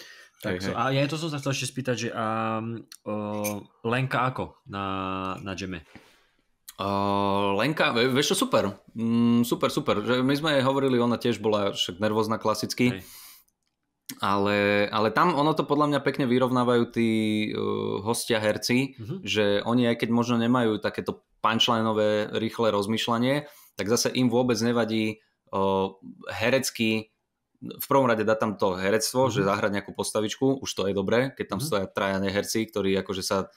Tak, hej, hej. A ja to som sa chcel ešte spýtať, že a, mm, o, Lenka ako na, na džeme? Uh, Lenka, vieš čo, super. Mm, super, super. Že my sme jej hovorili, ona tiež bola však nervózna klasicky. Ale, ale tam ono to podľa mňa pekne vyrovnávajú tí uh, hostia herci, mm-hmm. že oni aj keď možno nemajú takéto punchline rýchle rozmýšľanie, tak zase im vôbec nevadí uh, herecky v prvom rade dá tam to herectvo, mm-hmm. že zahrať nejakú postavičku, už to je dobré, keď tam mm-hmm. stoja traja neherci, ktorí akože sa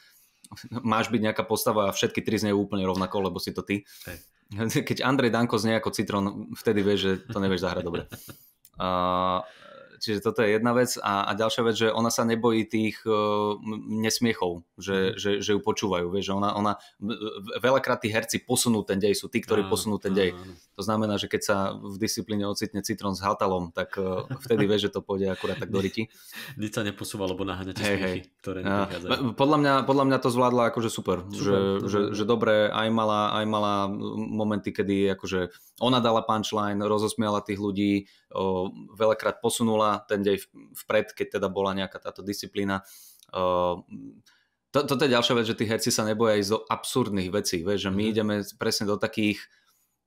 máš byť nejaká postava a všetky tri znejú úplne rovnako, lebo si to ty. Hey. Keď Andrej Danko znie ako citrón, vtedy vieš, že to nevieš zahrať dobre. Uh, Čiže toto je jedna vec. A, a ďalšia vec, že ona sa nebojí tých uh, nesmiechov, že, mm. že, že ju počúvajú. Vieš, že ona, ona, e, veľakrát tí herci posunú ten dej, sú tí, ktorí áno, posunú ten dej. Áno. To znamená, že keď sa v disciplíne ocitne citrón s hatalom, tak uh, vtedy vie, že to pôjde akurát tak do ryti. Nič sa neposúva, lebo naháňate hey, smiechy, hey. ktoré ja. podľa mňa, podľa mňa to zvládla akože super. super že, dobre. Že, že dobre, aj mala, aj mala momenty, kedy akože ona dala punchline, rozosmiala tých ľudí, veľakrát posunula ten dej vpred, keď teda bola nejaká táto disciplína. Toto je ďalšia vec, že tí herci sa neboja ísť do absurdných vecí, vieš, že my mhm. ideme presne do takých,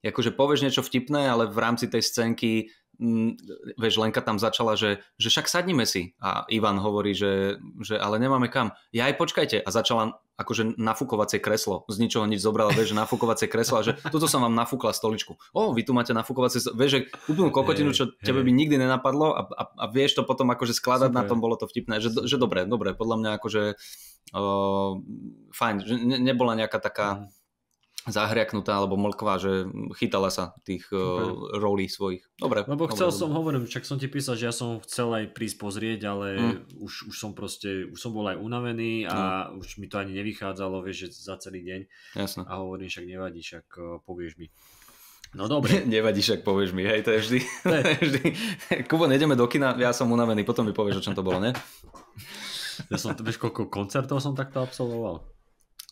akože povieš niečo vtipné, ale v rámci tej scénky Mm, vieš, Lenka tam začala, že, že však sadnime si. A Ivan hovorí, že, že ale nemáme kam. Ja aj počkajte. A začala akože nafúkovacie kreslo. Z ničoho nič zobrala, vieš, že nafúkovacie kreslo a že toto som vám nafúkla stoličku. O, vy tu máte nafúkovacie, vieš, že úplnú kokotinu, čo hey, tebe by nikdy nenapadlo a, a, a vieš to potom akože skladať Super. na tom, bolo to vtipné, že, že dobre, dobre, podľa mňa akože uh, fajn, že ne, nebola nejaká taká mm zahriaknutá alebo mlkvá, že chytala sa tých uh, rolí svojich. Dobre. Lebo chcel dobre, som, hovorím, však som ti písal, že ja som chcel aj prísť pozrieť, ale mm. už, už som proste, už som bol aj unavený a mm. už mi to ani nevychádzalo, vieš, že za celý deň. Jasne. A hovorím, však nevadí, však e, povieš mi. No dobre. Nevadí, však povieš mi, hej, to je vždy. To je. vždy. Kubo, nejdeme do kina, ja som unavený, potom mi povieš, o čom to bolo, ne? Ja som, vieš, koľko koncertov som takto absolvoval?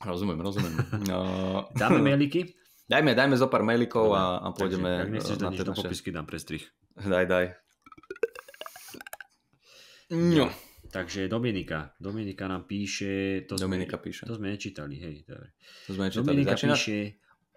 Rozumiem, rozumiem. Uh, Dáme mailiky? Dajme, dajme zo pár mailikov a, a pôjdeme takže, ak nechceš, na tie teda naše... popisky dám prestrich. Daj, daj. No. Takže Dominika. Dominika nám píše... To Dominika sme, píše. To sme nečítali, hej. Dobre. To sme nečítali. Dominika Začína... píše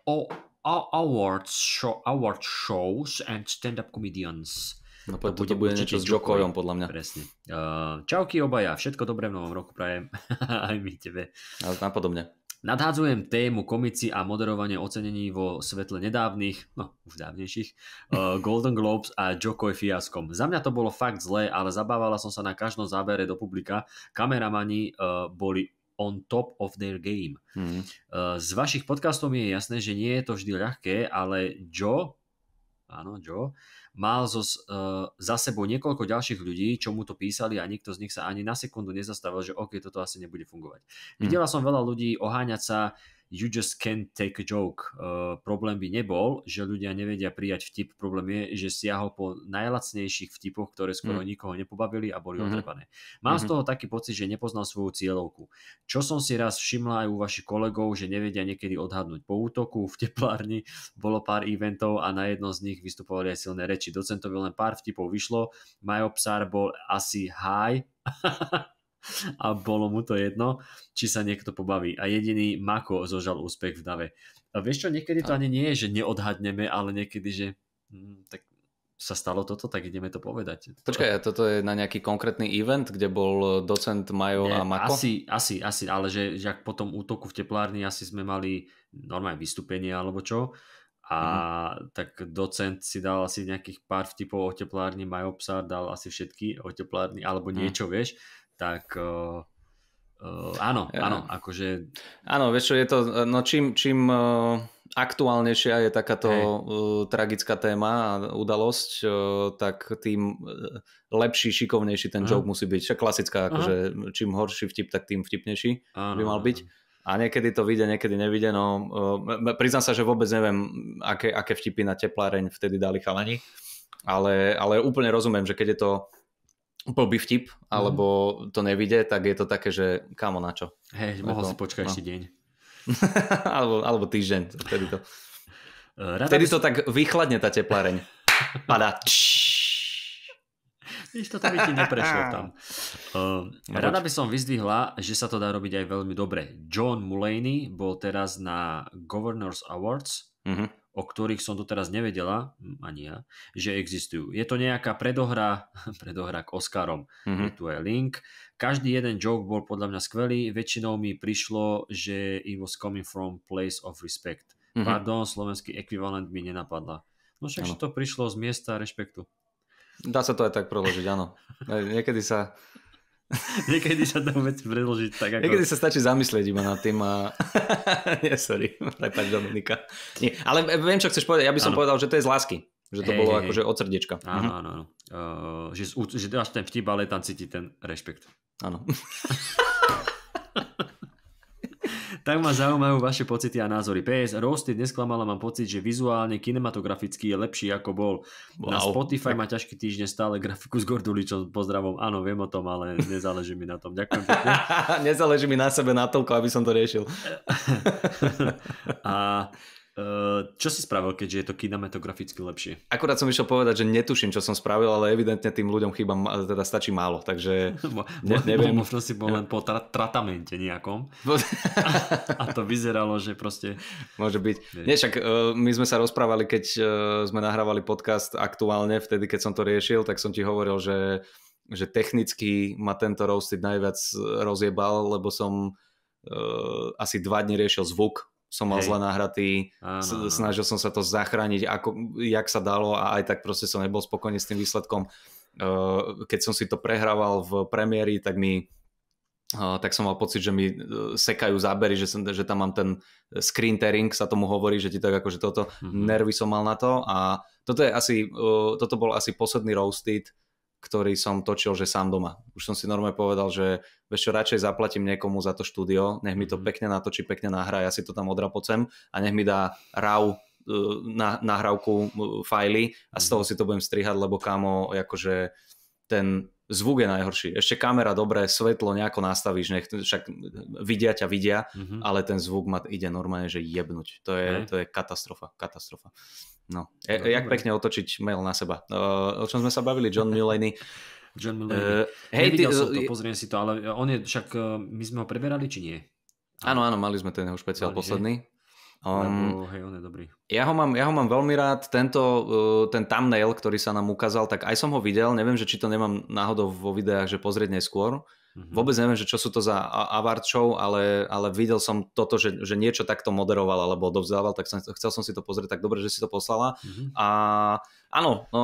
o, o awards, show, award shows and stand-up comedians. No to, bude, bude niečo s Jokojom, podľa mňa. Presne. Uh, čauky obaja, všetko dobré v novom roku prajem. Aj my tebe. Ale napodobne. Nadhádzujem tému komici a moderovanie ocenení vo svetle nedávnych, no už dávnejších, uh, Golden Globes a Jokoj fiaskom. Za mňa to bolo fakt zlé, ale zabávala som sa na každom zábere do publika. Kameramani uh, boli on top of their game. Mm-hmm. Uh, z vašich podcastov mi je jasné, že nie je to vždy ľahké, ale Joe, áno Joe, mal zo, uh, za sebou niekoľko ďalších ľudí, čo mu to písali a nikto z nich sa ani na sekundu nezastavil, že OK, toto asi nebude fungovať. Mm. Videla som veľa ľudí oháňať sa uh, you just can't take a joke. Uh, problém by nebol, že ľudia nevedia prijať vtip, problém je, že siahol po najlacnejších vtipoch, ktoré skoro mm. nikoho nepobavili a boli mm-hmm. otrebané. Mám mm-hmm. z mhm. toho taký pocit, že nepoznal svoju cieľovku. Čo som si raz všimla aj u vašich kolegov, že nevedia niekedy odhadnúť po útoku, v teplárni bolo pár eventov a na jedno z nich vystupovali aj silné reči. Docentovi len pár vtipov vyšlo, Majo Psár bol asi high, a bolo mu to jedno, či sa niekto pobaví. A jediný Mako zožal úspech v dave. A vieš čo, niekedy to ani nie je, že neodhadneme, ale niekedy, že hm, tak sa stalo toto, tak ideme to povedať. Počkaj, toto je na nejaký konkrétny event, kde bol eh, docent Majo Nie, a Mako? Asi, asi, asi, ale že, že ak po tom útoku v teplárni asi sme mali normálne vystúpenie alebo čo, a mm tak docent si dal asi nejakých pár vtipov o teplárni, Majo psa dal asi všetky o teplárni, alebo mhm. niečo, mm. vieš, tak uh, uh, áno, ja. áno, akože... Áno, vieš čo, je to, no čím, čím uh, aktuálnejšia je takáto hey. uh, tragická téma a udalosť, uh, tak tým lepší, šikovnejší ten uh. joke musí byť. Však klasická, akože čím horší vtip, tak tým vtipnejší áno, by mal byť. Áno. A niekedy to vyjde, niekedy nevyjde. No, priznám sa, že vôbec neviem, aké, aké vtipy na tepláreň vtedy dali chalani. Ale, ale úplne rozumiem, že keď je to blbý vtip, alebo mm. to nevidie, tak je to také, že kamo na čo. Hej, mohol si počkať no. ešte deň. alebo, alebo týždeň, vtedy to. Rada vtedy by... to tak vychladne tá tepláreň. Padá. Víš, toto by ti neprešlo tam. Uh, rada by som vyzdvihla, že sa to dá robiť aj veľmi dobre. John Mulaney bol teraz na Governors Awards mm-hmm o ktorých som doteraz nevedela, ani ja, že existujú. Je to nejaká predohra, predohra k Oscarom, mm-hmm. je tu aj link. Každý jeden joke bol podľa mňa skvelý, väčšinou mi prišlo, že it was coming from place of respect. Mm-hmm. Pardon, slovenský ekvivalent mi nenapadla. No však, ano. že to prišlo z miesta rešpektu. Dá sa to aj tak preložiť, áno. Niekedy sa Niekedy sa tam veci predložiť tak ako... Niekedy sa stačí zamyslieť iba na tým a... Nie, sorry, prepáč Dominika. Nie, ale viem, čo chceš povedať. Ja by som ano. povedal, že to je z lásky. Že to hey, bolo hey, akože od srdiečka. Áno, mhm. áno, áno. Uh, že, že dáš ten vtip, ale tam cíti ten rešpekt. Áno. Tak ma zaujímajú vaše pocity a názory. PS, Roasted nesklamala mám pocit, že vizuálne, kinematograficky je lepší ako bol. Wow. Na Spotify má ťažký týždeň stále grafiku s Gorduličom. Pozdravom, áno, viem o tom, ale nezáleží mi na tom. Ďakujem nezáleží mi na sebe natoľko, aby som to riešil. a Eh, čo si spravil, keďže je to kinematograficky lepšie? Akurát som išiel povedať, že netuším, čo som spravil, ale evidentne tým ľuďom chýba, teda stačí málo, takže ne, neviem. Možno si bol len po tra- tratamente nejakom a to vyzeralo, že proste... Môže byť. Nie, však eh, my sme sa rozprávali, keď eh, sme nahrávali podcast aktuálne, vtedy, keď som to riešil, tak som ti hovoril, že, že technicky ma tento roasted najviac rozjebal, lebo som asi dva dni riešil zvuk som mal Hej. zle nahratý, áno, snažil som sa to zachrániť, ako, jak sa dalo a aj tak proste som nebol spokojný s tým výsledkom. Eh, keď som si to prehrával v premiéri, tak mi eh, tak som mal pocit, že mi eh, sekajú zábery, že, som, že tam mám ten screen tearing, sa tomu hovorí, že ti tak že akože toto, mm-hmm. nervy som mal na to a toto je asi, toto bol asi posledný roasted, ktorý som točil, že sám doma. Už som si normálne povedal, že vieš čo, radšej zaplatím niekomu za to štúdio, nech mi to mhm. pekne natočí, pekne nahrá, ja si to tam odrapocem a nech mi dá RAW e, na, nahrávku e, fajly a z mhm. toho si to budem strihať, lebo kámo, akože ten zvuk je najhorší. Ešte kamera dobré, svetlo nejako nastavíš, nech, však vidia ťa, vidia, mm-hmm. ale ten zvuk ma ide normálne, že jebnúť. To je, okay. to je katastrofa, katastrofa. No. E, no jak dobre. pekne otočiť mail na seba. O, no, o čom sme sa bavili, John Mulaney. John e, Mulaney. Uh, hej, Nevidel ty, e, som to, pozriem si to, ale on je však, e, my sme ho preberali, či nie? Áno, áno, mali sme ten jeho špeciál mali, posledný. Um, Lebo, hej, on je dobrý. Ja ho mám, ja ho mám veľmi rád, tento, uh, ten thumbnail, ktorý sa nám ukázal, tak aj som ho videl, neviem, že či to nemám náhodou vo videách, že pozrieť neskôr, Mm-hmm. Vôbec neviem, že čo sú to za award show, ale, ale videl som toto, že, že niečo takto moderoval alebo odovzdával, tak som, chcel som si to pozrieť, tak dobre, že si to poslala. Mm-hmm. A áno, no,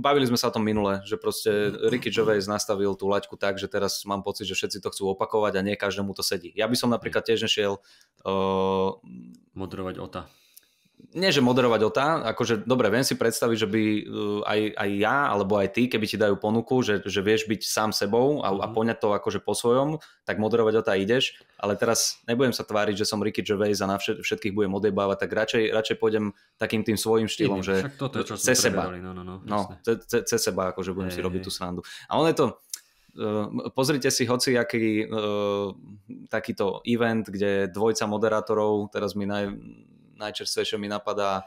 bavili sme sa o tom minule, že proste mm-hmm. Ricky Gervais nastavil tú laťku tak, že teraz mám pocit, že všetci to chcú opakovať a nie každému to sedí. Ja by som napríklad tiež nešiel... Uh, Moderovať OTA nie že moderovať otá, akože dobre, viem si predstaviť, že by e, aj, aj ja, alebo aj ty, keby ti dajú ponuku, že, že vieš byť sám sebou a, a mhm. poňať to akože po svojom, tak moderovať otá ideš, ale teraz nebudem sa tváriť, že som Ricky Gervais a na všetkých budem odebávať, tak radšej, radšej pôjdem takým tým svojim štýlom, Iný, že toto čo cez seba. No, no, no, no ce, ce, cez seba, akože budem hey, si robiť hey. tú srandu. A on je to, e, pozrite si hoci aký uh, takýto event, kde dvojca moderátorov, teraz mi naj, najčerstvejšie mi napadá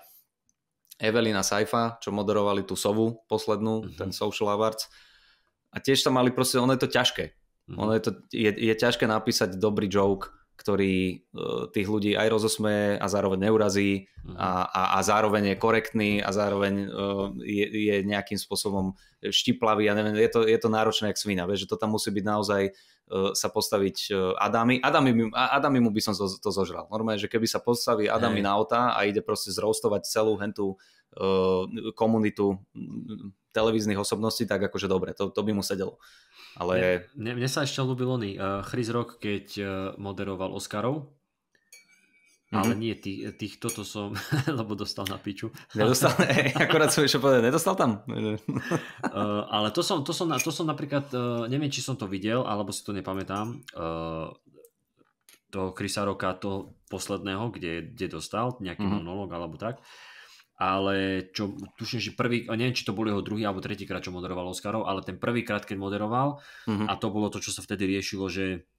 Evelina Saifa, čo moderovali tú sovu poslednú, mm-hmm. ten Social Awards. A tiež tam mali proste, ono je to ťažké. Mm-hmm. Ono je, to, je, je ťažké napísať dobrý joke, ktorý uh, tých ľudí aj rozosmeje a zároveň neurazí mm-hmm. a, a, a zároveň je korektný a zároveň uh, je, je nejakým spôsobom štiplavý a neviem, je to, je to náročné jak svina, vieš, že to tam musí byť naozaj uh, E, sa postaviť e, Adami. Adami, Adami mu by som to, zožral. Normálne, že keby sa postaví Adami hey. na auta a ide proste zroustovať celú hentú e, komunitu televíznych osobností, tak akože dobre, to, to by mu sedelo. Ale... Mne, mne, mne sa ešte ľúbil oný uh, Chris Rock, keď uh, moderoval Oscarov Mm-hmm. Ale mhm. nie, tých, tých toto som, lebo dostal na piču. Nedostal, akorát som ešte povedal, nedostal tam. uh, ale to som, to, som, to som napríklad, uh, neviem, či som to videl, alebo si to nepamätám, uh, toho Krisa Roka, toho posledného, kde, kde dostal nejaký mm-hmm. monolog alebo tak. Ale čo, tuším, že prvý, neviem, či to bol jeho druhý alebo tretíkrát, čo moderoval Oscarov, ale ten prvýkrát, keď moderoval, mm-hmm. a to bolo to, čo sa vtedy riešilo, že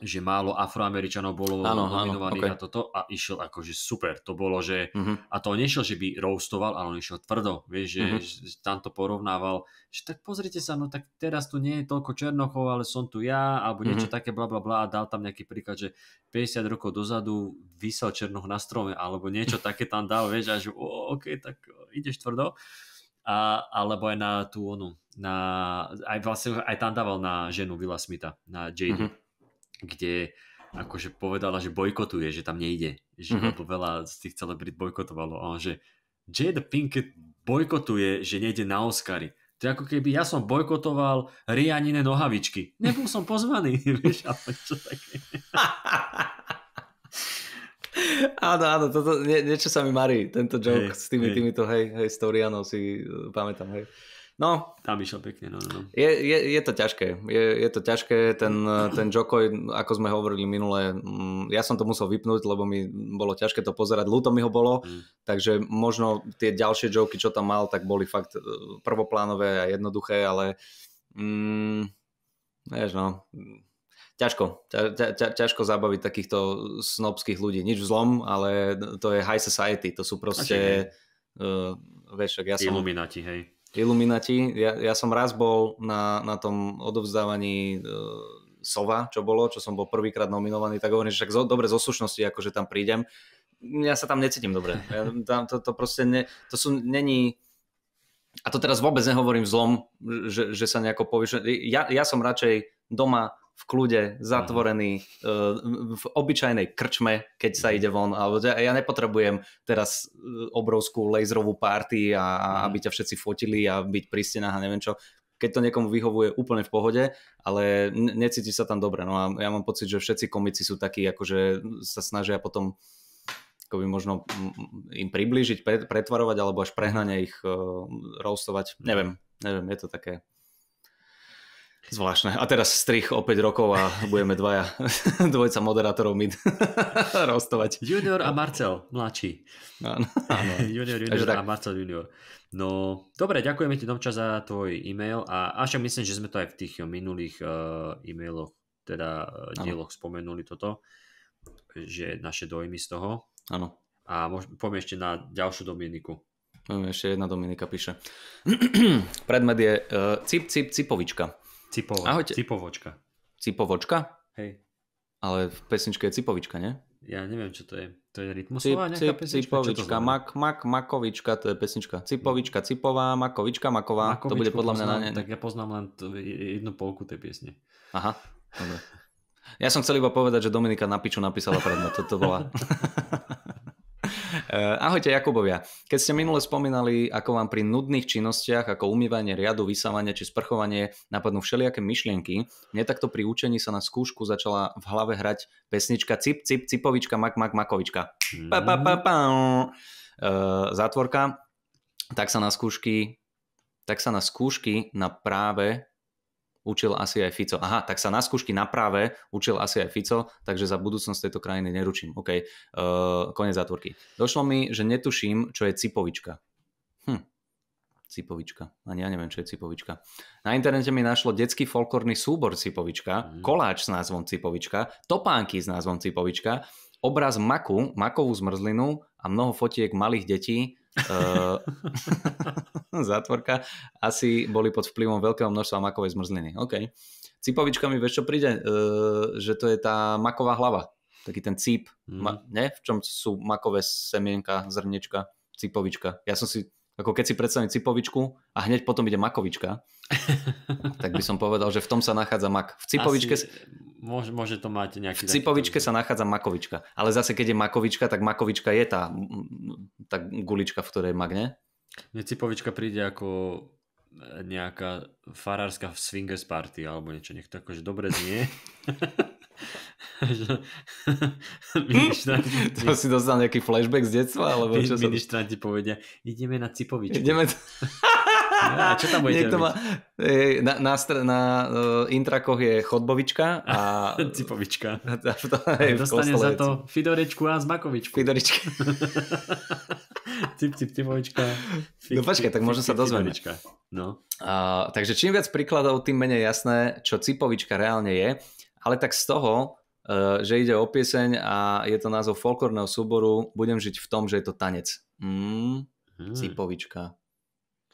že málo Afroameričanov bolo ano, nominovaných ano, okay. na toto a išiel akože super. To bolo, že... Uh-huh. A to nešiel, že by roastoval, ale on išiel tvrdo, vieš, že, uh-huh. že tam to porovnával, že tak pozrite sa, no tak teraz tu nie je toľko Černochov, ale som tu ja, alebo niečo uh-huh. také, bla bla bla, a dal tam nejaký príklad, že 50 rokov dozadu vysel Černoch na strome, alebo niečo také tam dal, vieš, a že o, OK, tak ideš tvrdo. A, alebo aj na tú onu, na, aj, vlastne, aj tam dával na ženu Vila Smitha, na JD. Uh-huh kde akože povedala, že bojkotuje, že tam nejde, že mm-hmm. to veľa z tých celebrit bojkotovalo a že Jade Pinkett bojkotuje, že nejde na Oscary. To je ako keby ja som bojkotoval Rianine nohavičky. Nebol som pozvaný, vieš, ale čo také. áno, áno, toto, nie, niečo sa mi marí, tento joke hej, s tými, hej. týmito, hej, hej, s tou si eh, pamätám, hej. No, tam išiel pekne. No, no, no. Je, je, je to ťažké. Je, je to ťažké. Ten, ten Jokoj, ako sme hovorili minule, mm, ja som to musel vypnúť, lebo mi bolo ťažké to pozerať. Ľúto mi ho bolo, mm. takže možno tie ďalšie joky, čo tam mal, tak boli fakt e, prvoplánové a jednoduché, ale mm, vieš no, ťažko, ťa, ťa, ťa, ťažko zabaviť takýchto snobských ľudí. Nič zlom, ale to je high society, to sú proste... Uh, vieš, ja som... Iluminati, hej Iluminati. Ja, ja som raz bol na, na tom odovzdávaní e, Sova, čo bolo, čo som bol prvýkrát nominovaný, tak hovorím, že však zo, dobre zo slušnosti, akože tam prídem. Ja sa tam necítim dobre. Ja, tam, to, to proste ne, to sú, není... A to teraz vôbec nehovorím zlom, že, že sa nejako povyšujem. Ja, ja som radšej doma v kľude, zatvorený, mhm. eh, v obyčajnej krčme, keď sa mhm. ide von. Alebo teda, ja nepotrebujem teraz eh, obrovskú laserovú party a mhm. aby ťa všetci fotili a byť pri stenách a neviem čo. Keď to niekomu vyhovuje úplne v pohode, ale necíti sa tam dobre. No a ja mám pocit, že všetci komici sú takí, akože sa snažia potom akoby možno im priblížiť, pretvarovať alebo až prehnane ich uh, roastovať. Neviem, neviem, je to také Zvláštne. A teraz strich o 5 rokov a budeme dvaja, dvojca moderátorov mid rostovať. Junior a Marcel, mladší. Áno. áno. junior, junior a Marcel junior. No, dobre, ďakujeme ti Domča za tvoj e-mail a až myslím, že sme to aj v tých minulých e, e-mailoch, teda ano. E, dieloch spomenuli toto, že naše dojmy z toho. Áno. A môž, poďme ešte na ďalšiu Dominiku. Poďme ešte jedna Dominika píše. Predmet je uh, cip, cip, cipovička. Cipovo- Ahojte. Cipovočka. Cipovočka? Hej. Ale v pesničke je Cipovička, nie? Ja neviem, čo to je. To je rytmusová cip, nejaká pesnička? Cipovička, mak, mak, makovička, to je pesnička. Hm. Cipovička, cipová, makovička, maková. Makovičku to bude podľa mňa na ne. Tak ja poznám len to, jednu polku tej piesne. Aha, dobre. Ja som chcel iba povedať, že Dominika na piču napísala predmet, toto bola. Eh, ahojte Jakubovia. Keď ste minule spomínali, ako vám pri nudných činnostiach ako umývanie riadu, vysávanie či sprchovanie napadnú všelijaké myšlienky, mne takto pri učení sa na skúšku začala v hlave hrať pesnička Cip, cip, cipovička, mak, mak, makovička. Pa, pa, pa, pa. Uh, zátvorka. Tak sa na skúšky tak sa na skúšky na práve učil asi aj Fico. Aha, tak sa na skúšky na práve učil asi aj Fico, takže za budúcnosť tejto krajiny neručím. OK, uh, eh, konec zátvorky. Došlo mi, že netuším, čo je cipovička. Hm. Cipovička. Ani ja neviem, čo je Cipovička. Na internete mi našlo detský folklórny súbor Cipovička, mm. koláč s názvom Cipovička, topánky s názvom Cipovička, obraz maku, makovú zmrzlinu a mnoho fotiek malých detí, Uh, zátvorka. Asi boli pod vplyvom veľkého množstva makovej zmrzliny. OK. Cipovička mi vieš, čo príde? Uh, že to je tá maková hlava. Taký ten cíp. Mm. Ma, ne? V čom sú makové semienka, zrniečka, cipovička. Ja som si, ako keď si predstavím cipovičku a hneď potom ide makovička, tak by som povedal, že v tom sa nachádza mak. V cipovičke... Asi, eh, môže, môže to mať nejaký... V cipovičke sa nachádza makovička. Ale zase, keď je makovička, tak makovička je tá, tá gulička, v ktorej mak, nie? Mne cipovička príde ako eh, nejaká farárska swingers party alebo niečo, nech to akože dobre znie. to si dostal nejaký flashback z detstva? Alebo čo ministranti povedia, ideme na cipovičku. Ideme... A čo tam budete Niekto robiť? Má, na, na, na uh, intrakoch je chodbovička a... Cipovička. A to, je Dostane za to Fidorečku a Zmakovičku. Fidorička. cip, cip, cipovička. Fik, no počkaj, tak možno sa dozveme. No. Uh, takže čím viac príkladov, tým menej jasné, čo cipovička reálne je. Ale tak z toho, e, že ide o pieseň a je to názov folklórneho súboru Budem žiť v tom, že je to tanec. Mm, hmm. Cipovička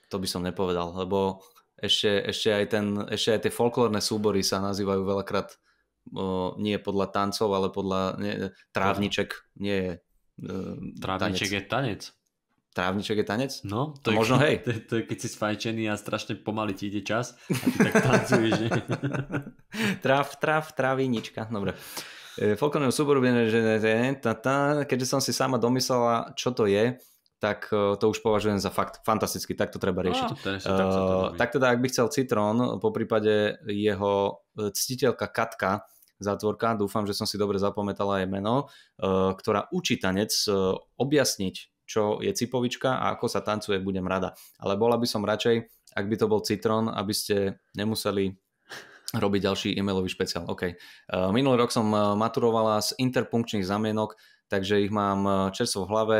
to by som nepovedal, lebo ešte, ešte, aj, ten, ešte aj tie folklórne súbory sa nazývajú veľakrát o, nie podľa tancov, ale podľa nie, trávniček. Nie je e, Trávniček tanec. je tanec. Trávniček je tanec? No, to je, možno hej. To, to je, keď si sfajčený a strašne pomaly ti ide čas a ty tak tancuješ. Tráv, tráv, trávinička. Dobre. Folklórneho súboru, keďže som si sama domyslela, čo to je, tak e, to už považujem za fakt fantasticky, tak to treba no, riešiť. No, ten, tak, uh, tak teda, ak by chcel Citrón, po prípade jeho e, ctiteľka Katka, zátvorka, dúfam, že som si dobre zapamätala aj meno, uh, ktorá učí tanec uh, objasniť, čo je cipovička a ako sa tancuje, budem rada. Ale bola by som radšej, ak by to bol Citrón, aby ste nemuseli robiť ďalší e-mailový špeciál. Uh, Minulý rok som maturovala z interpunkčných zamienok, takže ich mám čerstvo v hlave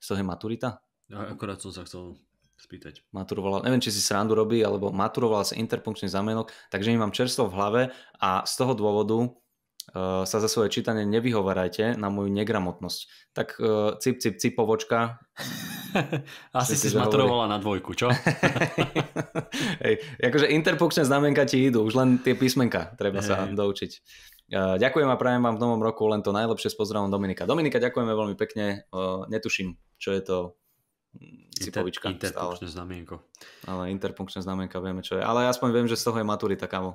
z toho je maturita? Ja, akorát som sa chcel spýtať. Maturovala, neviem, či si srandu robí, alebo maturovala sa interpunkčný zamenok, takže im mám čerstvo v hlave a z toho dôvodu uh, sa za svoje čítanie nevyhovarajte na moju negramotnosť. Tak uh, cip, cip, cipovočka. Asi si zmaturovala na dvojku, čo? Hej, akože interpunkčné znamenka ti idú, už len tie písmenka treba hey. sa doučiť. Eh, ďakujem a prajem vám v novom roku len to najlepšie s pozdravom Dominika. Dominika, ďakujeme veľmi pekne. Eh, netuším, čo je to mm, cipovička. Inter, interpunkčné znamienko. Ale interpunkčné znamienka vieme, čo je. Ale aspoň viem, že z toho je maturita, kamo.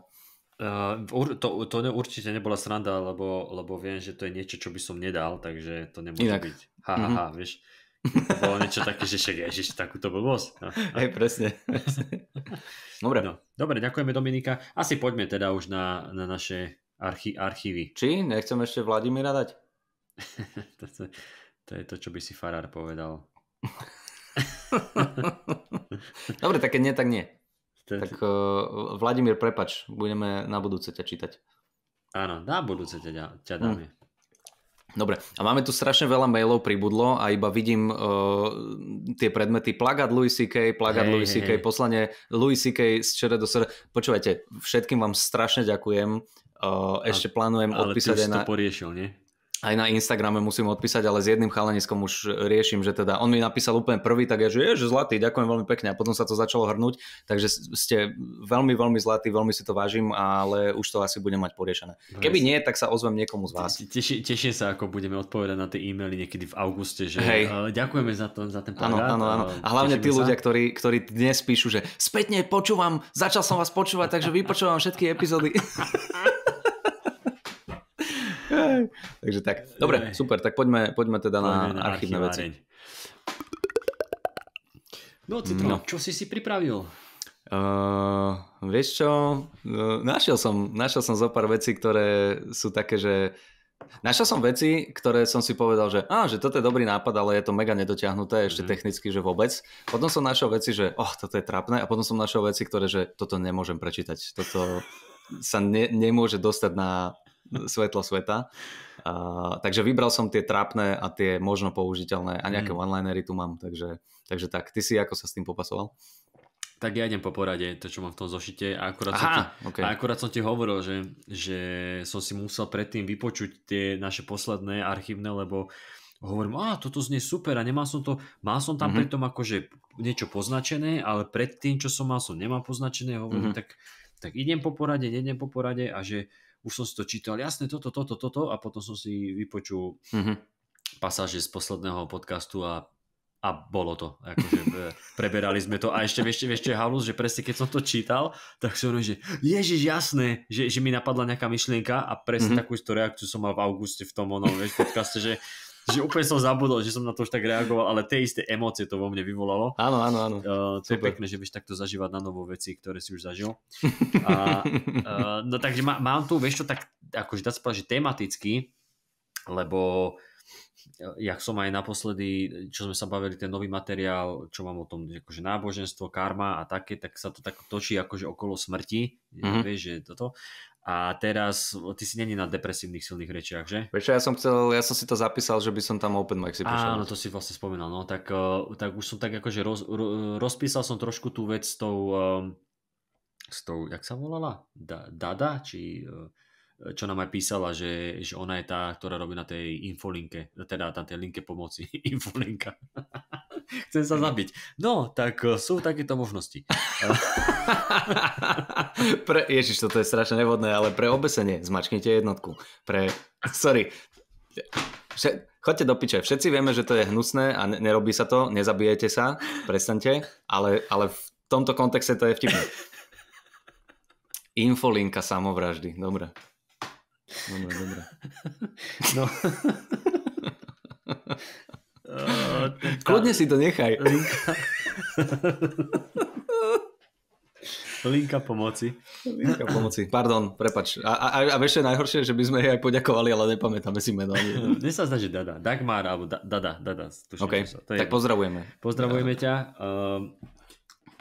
Uh, eh, to, to ne, určite nebola sranda, lebo, lebo viem, že to je niečo, čo by som nedal, takže to nemôže Inak. byť. Ha, ha, ha, mhm. vieš. To bolo niečo také, že však ježiš, takúto blbosť. No. Hej, presne. presne. Dobre. No, dobre, ďakujeme Dominika. Asi poďme teda už na, na naše archi- archívy. Či? Nechcem ešte Vladimíra dať? to, to, to je to, čo by si Farár povedal. Dobre, tak keď nie, tak nie. Tak uh, Vladimír, prepač, budeme na budúce ťa čítať. Áno, na budúce ťa, ťa hm. dáme. Hmm. Dobre, a máme tu strašne veľa mailov pribudlo a iba vidím uh, tie predmety plagát Louis C.K., plagát hey, Louis C.K., hey. poslanie Louis C.K. z čere do SR. Počúvajte, všetkým vám strašne ďakujem ešte plánujem ale odpísať aj na... to poriešil, nie? aj na Instagrame musím odpísať, ale s jedným chalaniskom už riešim, že teda on mi napísal úplne prvý, tak ja že, je, že zlatý, ďakujem veľmi pekne a potom sa to začalo hrnúť, takže ste veľmi, veľmi zlatý, veľmi si to vážim, ale už to asi budem mať poriešené. Keby nie, tak sa ozvem niekomu z vás. Teši, teším sa, ako budeme odpovedať na tie e-maily niekedy v auguste, že Hej. ďakujeme za, to, za ten pohľad. Áno, áno, áno. A hlavne tí ľudia, ktorí, ktorí dnes píšu, že spätne počúvam, začal som vás počúvať, takže vypočúvam všetky epizódy. Takže tak. Dobre, super, tak poďme, poďme teda poďme na, na archívne veci. No, Citro, no. čo si si pripravil? Uh, vieš čo, uh, našiel som, našiel som zo pár vecí, ktoré sú také, že Našiel som veci, ktoré som si povedal, že, á, že toto je dobrý nápad, ale je to mega nedotiahnuté, ešte mm. technicky, že vôbec. Potom som našiel veci, že oh, toto je trapné a potom som našiel veci, ktoré, že toto nemôžem prečítať. Toto sa ne, nemôže dostať na svetlo sveta. Uh, takže vybral som tie trápne a tie možno použiteľné a nejaké mm. one-linery tu mám, takže, takže tak. Ty si ako sa s tým popasoval? Tak ja idem po porade, to čo mám v tom zošite a akurát, Aha, som, ti, okay. a akurát som ti hovoril, že, že som si musel predtým vypočuť tie naše posledné archívne, lebo hovorím, a toto znie super a nemal som to, mal som tam mm-hmm. pritom akože niečo poznačené, ale predtým, čo som mal, som nemal poznačené, hovorím, mm-hmm. tak, tak idem po porade, nejdem po porade a že už som si to čítal, jasne toto, toto, toto a potom som si vypočul mm-hmm. pasáže z posledného podcastu a a bolo to. Akože e, preberali sme to. A ešte, ešte, ešte halus, že presne keď som to čítal, tak som hovoril, že ježiš, jasné, že, že mi napadla nejaká myšlienka a presne mm-hmm. takúto reakciu som mal v auguste v tom onom, vieš, podcaste, že že úplne som zabudol, že som na to už tak reagoval, ale tie isté emócie to vo mne vyvolalo. Áno, áno, áno. Uh, to Super. je pekné, že vieš takto zažívať na novo veci, ktoré si už zažil. A, uh, no takže má, mám tu, vieš čo, tak akože dá sa povedať, že tematicky, lebo eh, jak som aj naposledy, čo sme sa bavili, ten nový materiál, čo mám o tom, akože náboženstvo, karma a také, tak sa to tak točí akože okolo smrti, mm-hmm. vieš, že toto. A teraz, ty si není na depresívnych silných rečiach, že? Vieš ja som chcel, ja som si to zapísal, že by som tam open mic si prišiel. Áno, to si vlastne spomínal, no. Tak, eh, tak už som tak akože roz, rozpísal som trošku tú vec s tou, eh, s tou, jak sa volala? Da, Dada? Či eh, čo nám aj písala, že, že ona je tá, ktorá robí na tej infolinke, teda na tej linke pomoci, infolinka. Chcem sa zabiť. No, tak e, sú takéto možnosti. pre, ježiš, toto je strašne nevodné, ale pre obesenie zmačknite jednotku. Pre, sorry, Vše, chodte do piče. Všetci vieme, že to je hnusné a nerobí sa to, nezabijete sa, prestante, ale, ale v tomto kontexte to je vtipné. Infolinka samovraždy, dobre. Dobre, dobre. No. Kľudne si to nechaj. Linka... Linka pomoci. Linka pomoci. Pardon, prepač. A, a, a ešte najhoršie, že by sme jej aj poďakovali, ale nepamätáme si meno. Mne sa zdá, že Dada. Dagmar, alebo da, Dada. Dada tuším, okay. To je tak pozdravujeme. Pozdravujeme ťa. Uh,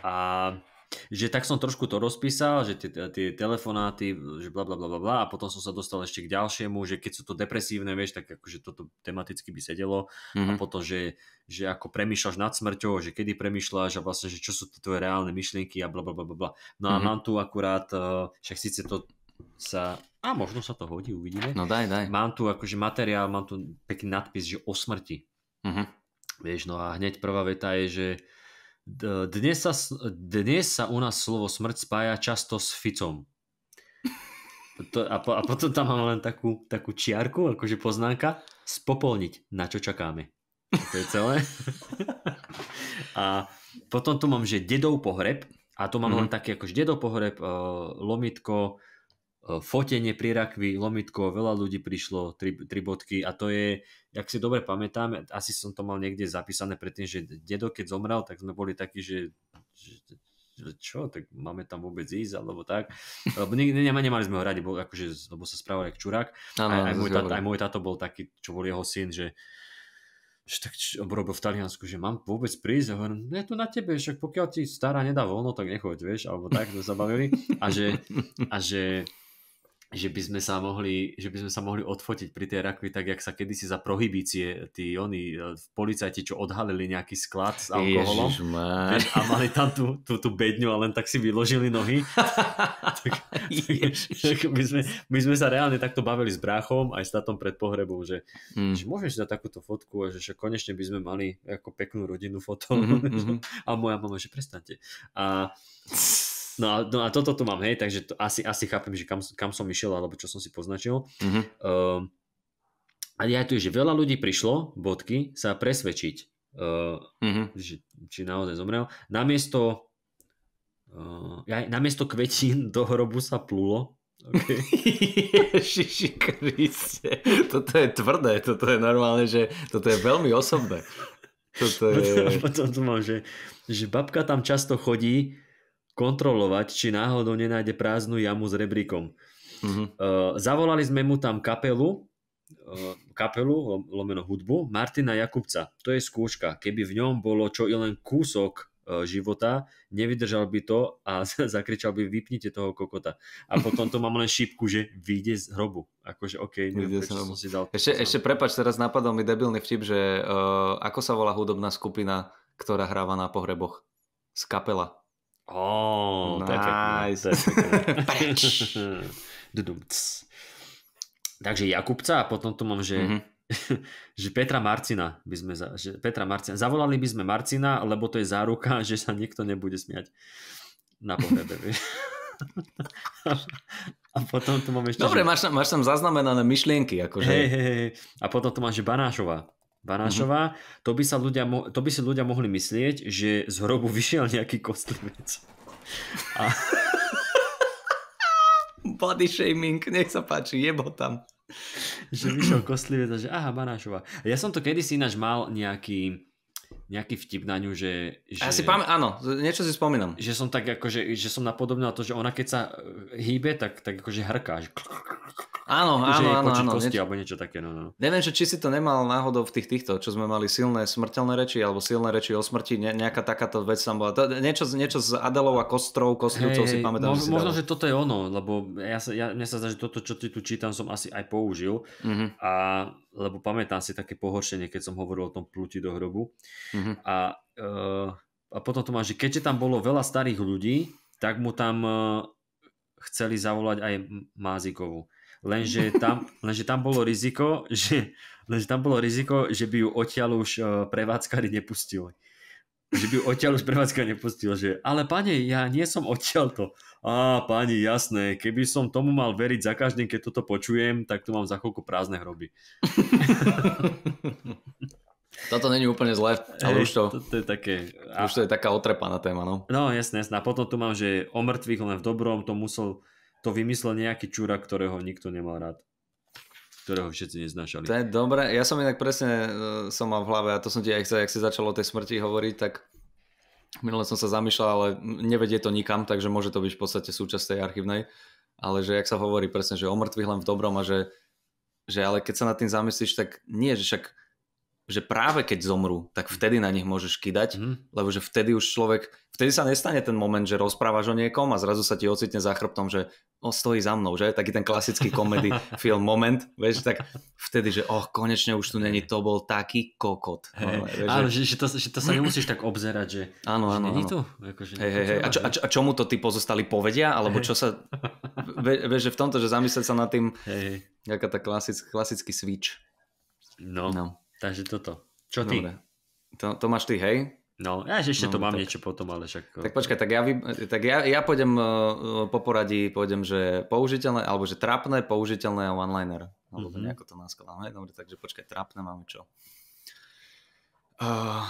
a že tak som trošku to rozpísal, že tie, tie telefonáty, že bla bla bla bla a potom som sa dostal ešte k ďalšiemu, že keď sú to depresívne, vieš, tak akože toto tematicky by sedelo mm-hmm. a mhm. potom, že, že ako premýšľaš nad smrťou, že kedy premýšľaš a vlastne, že čo sú tie tvoje reálne myšlienky a bla bla bla bla. No a mm-hmm. mám tu akurát, eh, však síce to sa... A možno sa to hodí, uvidíme. No daj, daj. Mám tu akože materiál, mám tu pekný nadpis, že o smrti. Mm-hmm. Vieš, no a hneď prvá veta je, že dnes sa, dnes sa u nás slovo smrť spája často s Ficom. To, a, po, a potom tam mám len takú, takú čiarku, akože poznámka, spopolniť, na čo čakáme. To je celé. a potom tu mám, že dedov pohreb, a to mám mm-hmm. len mhm. taký, akože dedov pohreb, eh, lomitko, E, fotenie pri rakvi, lomitko, veľa ľudí prišlo, tri, tri bodky a to je, ak si dobre pamätám, asi som to mal niekde zapísané predtým, že dedo keď zomrel, tak sme boli takí, že, že čo, tak máme tam vôbec ísť, alebo tak. Lebo ne, ne, nemali sme ho radi, bo, akože, lebo sa správal jak čurák. Ano, aj, aj, môj tato, aj môj táto bol taký, čo bol jeho syn, že že tak čo, robil v Taliansku, že mám vôbec prísť a hovorím, ne, to na tebe, však pokiaľ ti stará nedá voľno, tak nechoď, vieš, alebo tak sme sa bavili a že, a že že by sme sa mohli, že by sme sa mohli odfotiť pri tej rakvi, tak jak sa kedysi za prohibície tí oni, e, policajti, čo odhalili nejaký sklad s alkoholom a mali tam tú, tú, tú bedňu a len tak si vyložili nohy. tak, tak, my, sme, my sme sa reálne takto bavili s bráchom aj s tatom pred pohrebom, že, mm. že môžeš dať takúto fotku a že, že konečne by sme mali ako peknú rodinnú fotku. Mm-hmm. Mhm. a moja mama, že prestante. A No a, no a toto tu mám, hej, takže to asi, asi chápem, že kam, kam som išiel, alebo čo som si poznačil. Mm-hmm. Ehm, uh, a ja tu, že veľa ľudí prišlo, bodky, sa presvedčiť, uh, mm-hmm. že, či naozaj zomrel. Namiesto, uh, ja, namiesto kvetín do hrobu sa plulo. Okay. Ježiši Kriste, toto je tvrdé, toto je normálne, že toto je veľmi osobné. Toto no je... Potom tu mám, že, že babka tam často chodí, kontrolovať, či náhodou nenájde prázdnu jamu s rebríkom. Uh-huh. zavolali sme mu tam kapelu, eh, kapelu, lomeno hudbu, Martina Jakubca. To je skúška. Keby v ňom bolo čo i len kúsok eh, života, nevydržal by to a zakričal by, vypnite toho kokota. A potom to mám len šípku, že vyjde z hrobu. Akože OK, neviem, prečo som si dal... Ešte, ešte prepač, teraz napadol mi debilný vtip, že uh, ako sa volá hudobná skupina, ktorá hráva na pohreboch? Z kapela. Oh, nice. to Takže Jakubca a potom tu mám, že, mm-hmm. že Petra Marcina by sme za, že Petra Marcina, zavolali by sme Marcina, lebo to je záruka, že sa nikto nebude smiať na pohrebe. a potom tu mám ešte... Dobre, že... máš, tam, máš tam zaznamenané myšlienky. Akože... Hey, hey, hey. A potom tu máš, že Banášová. Banášová, mm-hmm. to, by sa ľudia, to by si ľudia mohli myslieť, že z hrobu vyšiel nejaký kostlivec. A... Body shaming, nech sa páči, jebo tam. že vyšiel kostlivec a že aha, Banášová. Ja som to kedysi ináč mal nejaký nejaký vtip na ňu, že... že ja si pamä- áno, niečo si spomínam. Že som tak akože, že som napodobnil to, že ona keď sa eh, hýbe, tak, tak akože hrká. Že... Akože áno, áno, áno. áno kosti, niečo, alebo niečo také, no, no. Neviem, že či si to nemal náhodou v tých týchto, čo sme mali silné smrteľné reči, alebo silné reči o smrti, ne, nejaká takáto vec tam bola. To, niečo, niečo s Adelou a Kostrou, kostňucou hey, si pamätám. Mož, si možno, že toto je ono, lebo ja sa, ja, mne sa zdá, že toto, čo ti tu čítam, som asi aj použil. Mm-hmm. A, lebo pamätám si také pohoršenie, keď som hovoril o tom pluti do hrobu. Mm-hmm. A, uh, a potom to má, že keďže tam bolo veľa starých ľudí, tak mu tam uh, chceli zavolať aj Mázikovu lenže tam, lenže tam bolo riziko, že, lenže tam bolo riziko, že by ju odtiaľ už e, prevádzkari nepustili. Že by ju odtiaľ už prevádzka nepustil, že ale pane, ja nie som odtiaľ to. Á, pani, jasné, keby som tomu mal veriť za každým, keď toto počujem, tak tu mám za chvíľku prázdne hroby. Toto není úplne zle, ale Ej, už to, to, to je také... Už to je taká otrepaná téma, no. No, jasné, jasné. A potom tu mám, že o mŕtvych len v dobrom, to musel to vymyslel nejaký čúra, ktorého nikto nemal rád ktorého všetci neznášali. To je dobré, ja som inak presne e, som mal v hlave a to som ti aj chcel, ak si začal o tej smrti hovoriť, tak minule som sa zamýšľal, ale nevedie to nikam, takže môže to byť v podstate súčasť tej archívnej, ale že jak sa hovorí presne, že o mŕtvych len v dobrom a že, že ale keď sa nad tým zamyslíš, tak nie, že však že práve keď zomru, tak mhm. vtedy na nich môžeš kidať, mm. lebo že vtedy už človek, vtedy sa nestane ten moment, že rozprávaš o niekom a zrazu sa ti ocitne za chrbtom, že on stojí za mnou, že? Taký ten klasický komedy film moment, vieš, tak vtedy, že oh, konečne už tu není, to bol taký kokot. Hey, no, vieš, áno, že, že, to, že to sa nemusíš tak obzerať, že áno, áno, že áno. tu. Akože hey, hey, hey. A, čo, a, čo, a čomu to ty pozostali povedia, alebo hey. čo sa, vieš, že v tomto, že zamyslieť sa nad tým, hey. jaká tá klasick, klasický switch. No. no. Takže toto. Čo ty? Dobre. To, to máš ty, hej? No, ja ešte no, to no, mám tak, niečo potom, ale však... Eh. Tak počkaj, tak ja, vy, tak ja, ja pôjdem uh, po poradí, pôjdem, že použiteľné, alebo že trapné, použiteľné a one-liner. Alebo mm-hmm. nejako to naskladáme. Dobre, takže počkaj, trapné máme čo? Uh,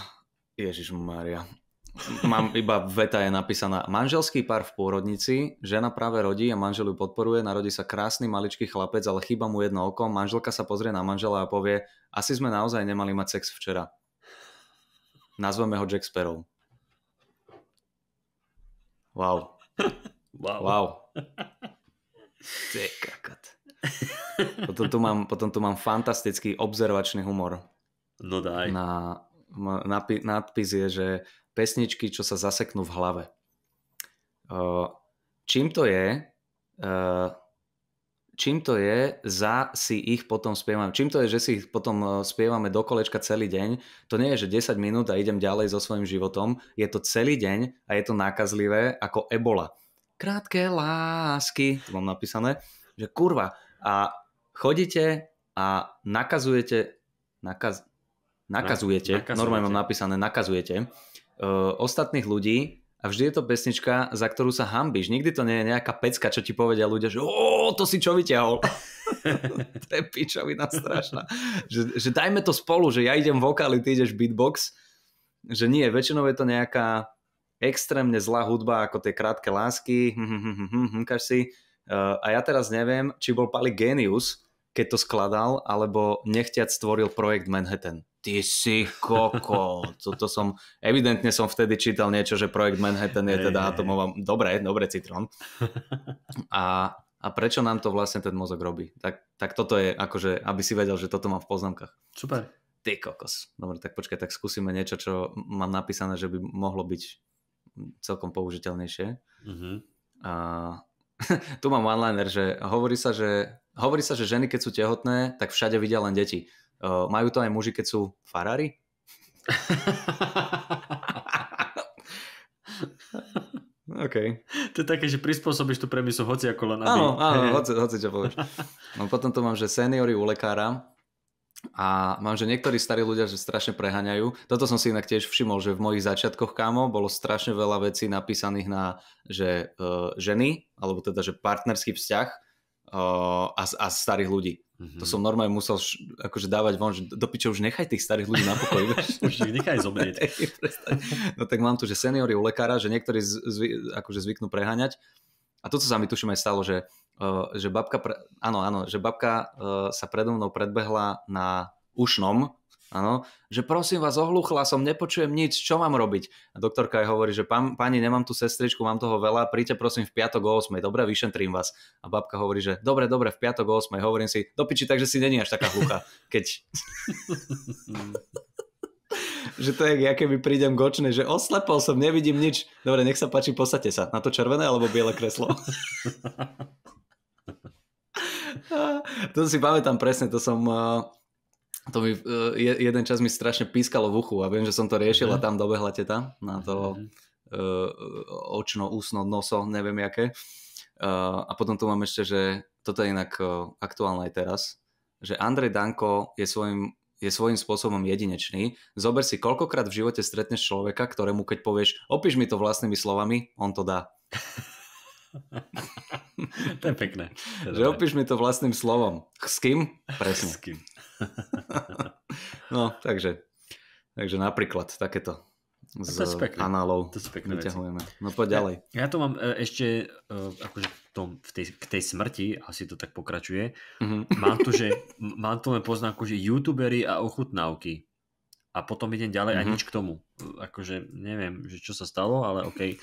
Ježiš Maria. Mám iba veta je napísaná. Manželský pár v pôrodnici, žena práve rodí a manžel ju podporuje, narodí sa krásny maličký chlapec, ale chýba mu jedno oko, manželka sa pozrie na manžela a povie, asi sme naozaj nemali mať sex včera. Nazveme ho Jack Sparrow. Wow. Wow. wow. Ty Potom tu, mám, potom tu mám fantastický obzervačný humor. No daj. Na, napi, nadpis je, že pesničky, čo sa zaseknú v hlave. čím to je, čím to je, za si ich potom spievame. Čím to je, že si ich potom e, spievame do kolečka celý deň, to nie je, že 10 minút a idem ďalej so svojím životom, je to celý deň a je to nákazlivé ako ebola. Krátke lásky, to mám napísané, že kurva. A chodíte a nakazujete, nakaz, nakazujete, nakazujete. normálne mám napísané, nakazujete uh, ostatných ľudí a vždy je to pesnička, za ktorú sa hambíš. Nikdy to nie je nejaká pecka, čo ti povedia ľudia, že o, to si čo vyťahol. to je pičovina strašná. že, že dajme to spolu, že ja idem vokály, ty ideš beatbox. Že nie, väčšinou je to nejaká extrémne zlá hudba, ako tie krátke lásky, si. Uh, a ja teraz neviem, či bol Pali genius, keď to skladal, alebo nechtiac stvoril projekt Manhattan. Ty si koko. Toto som, evidentne som vtedy čítal niečo, že projekt Manhattan je teda atomová... Dobre, dobre, Citron. A, a prečo nám to vlastne ten mozog robí? Tak, tak toto je, akože, aby si vedel, že toto mám v poznámkach. Super. Ty kokos. Dobre, tak počkaj, tak skúsime niečo, čo mám napísané, že by mohlo byť celkom použiteľnejšie. Uh-huh. A, tu mám one-liner, že hovorí sa, že hovorí sa, že ženy, keď sú tehotné, tak všade vidia len deti. Uh, majú to aj muži, keď sú farári? OK. To je také, že prispôsobíš tú premisu hoci ako len aby... Áno, áno, hey. hoci, hoci čo povieš. No potom to mám, že seniory u lekára a mám, že niektorí starí ľudia, že strašne preháňajú. Toto som si inak tiež všimol, že v mojich začiatkoch, kámo, bolo strašne veľa vecí napísaných na, že uh, ženy, alebo teda, že partnerský vzťah a, a starých ľudí. Mm-hmm. To mhm. som normálne musel š, akože dávať von, že do piče už nechaj tých starých ľudí na pokoj. už ich nechaj zomrieť. no tak mám tu, že seniory u lekára, že niektorí zvy, akože zvyknú preháňať. A to, co sa mi tuším aj stalo, že, uh, že babka, pre, áno, áno, že babka uh, sa predo mnou predbehla na ušnom Áno, že prosím vás, ohluchla som, nepočujem nič, čo mám robiť? A doktorka aj hovorí, že pán, pani, nemám tu sestričku, mám toho veľa, príďte prosím v piatok o 8, dobre, vyšetrím vás. A babka hovorí, že dobre, dobre, v piatok o 8, hovorím si, do piči, takže si není až taká hlucha, keď... že to je, ja keby prídem gočne, že oslepol som, nevidím nič. Dobre, nech sa páči, posadte sa. Na to červené alebo biele kreslo? to si pamätám presne, to som eh, to mi, e, jeden čas mi strašne pískalo v uchu a viem, že som to riešil a mhm. tam dobehla teta na to uh uh, očno, úsno, noso, neviem jaké. Uh, a potom tu mám ešte, že toto je inak uh, aktuálne aj teraz, že Andrej Danko je svojim je svojím spôsobom jedinečný. Zober si, koľkokrát v živote stretneš človeka, ktorému keď povieš, opíš mi to vlastnými slovami, on to dá. to je pekné. Že opíš mi to vlastným slovom. S kým? Presne. S kým. no, takže, takže napríklad takéto z to Análov. to sú vyťahujeme. Veci. No poď ďalej. Ja, ja to mám e, ešte e, akože tom, v tej, k tej smrti, asi to tak pokračuje, mm-hmm. mám tu, že, mám tu len poznámku, že youtuberi a ochutnávky. A potom idem ďalej mm-hmm. a mhm. nič k tomu. Akože neviem, že čo sa stalo, ale OK.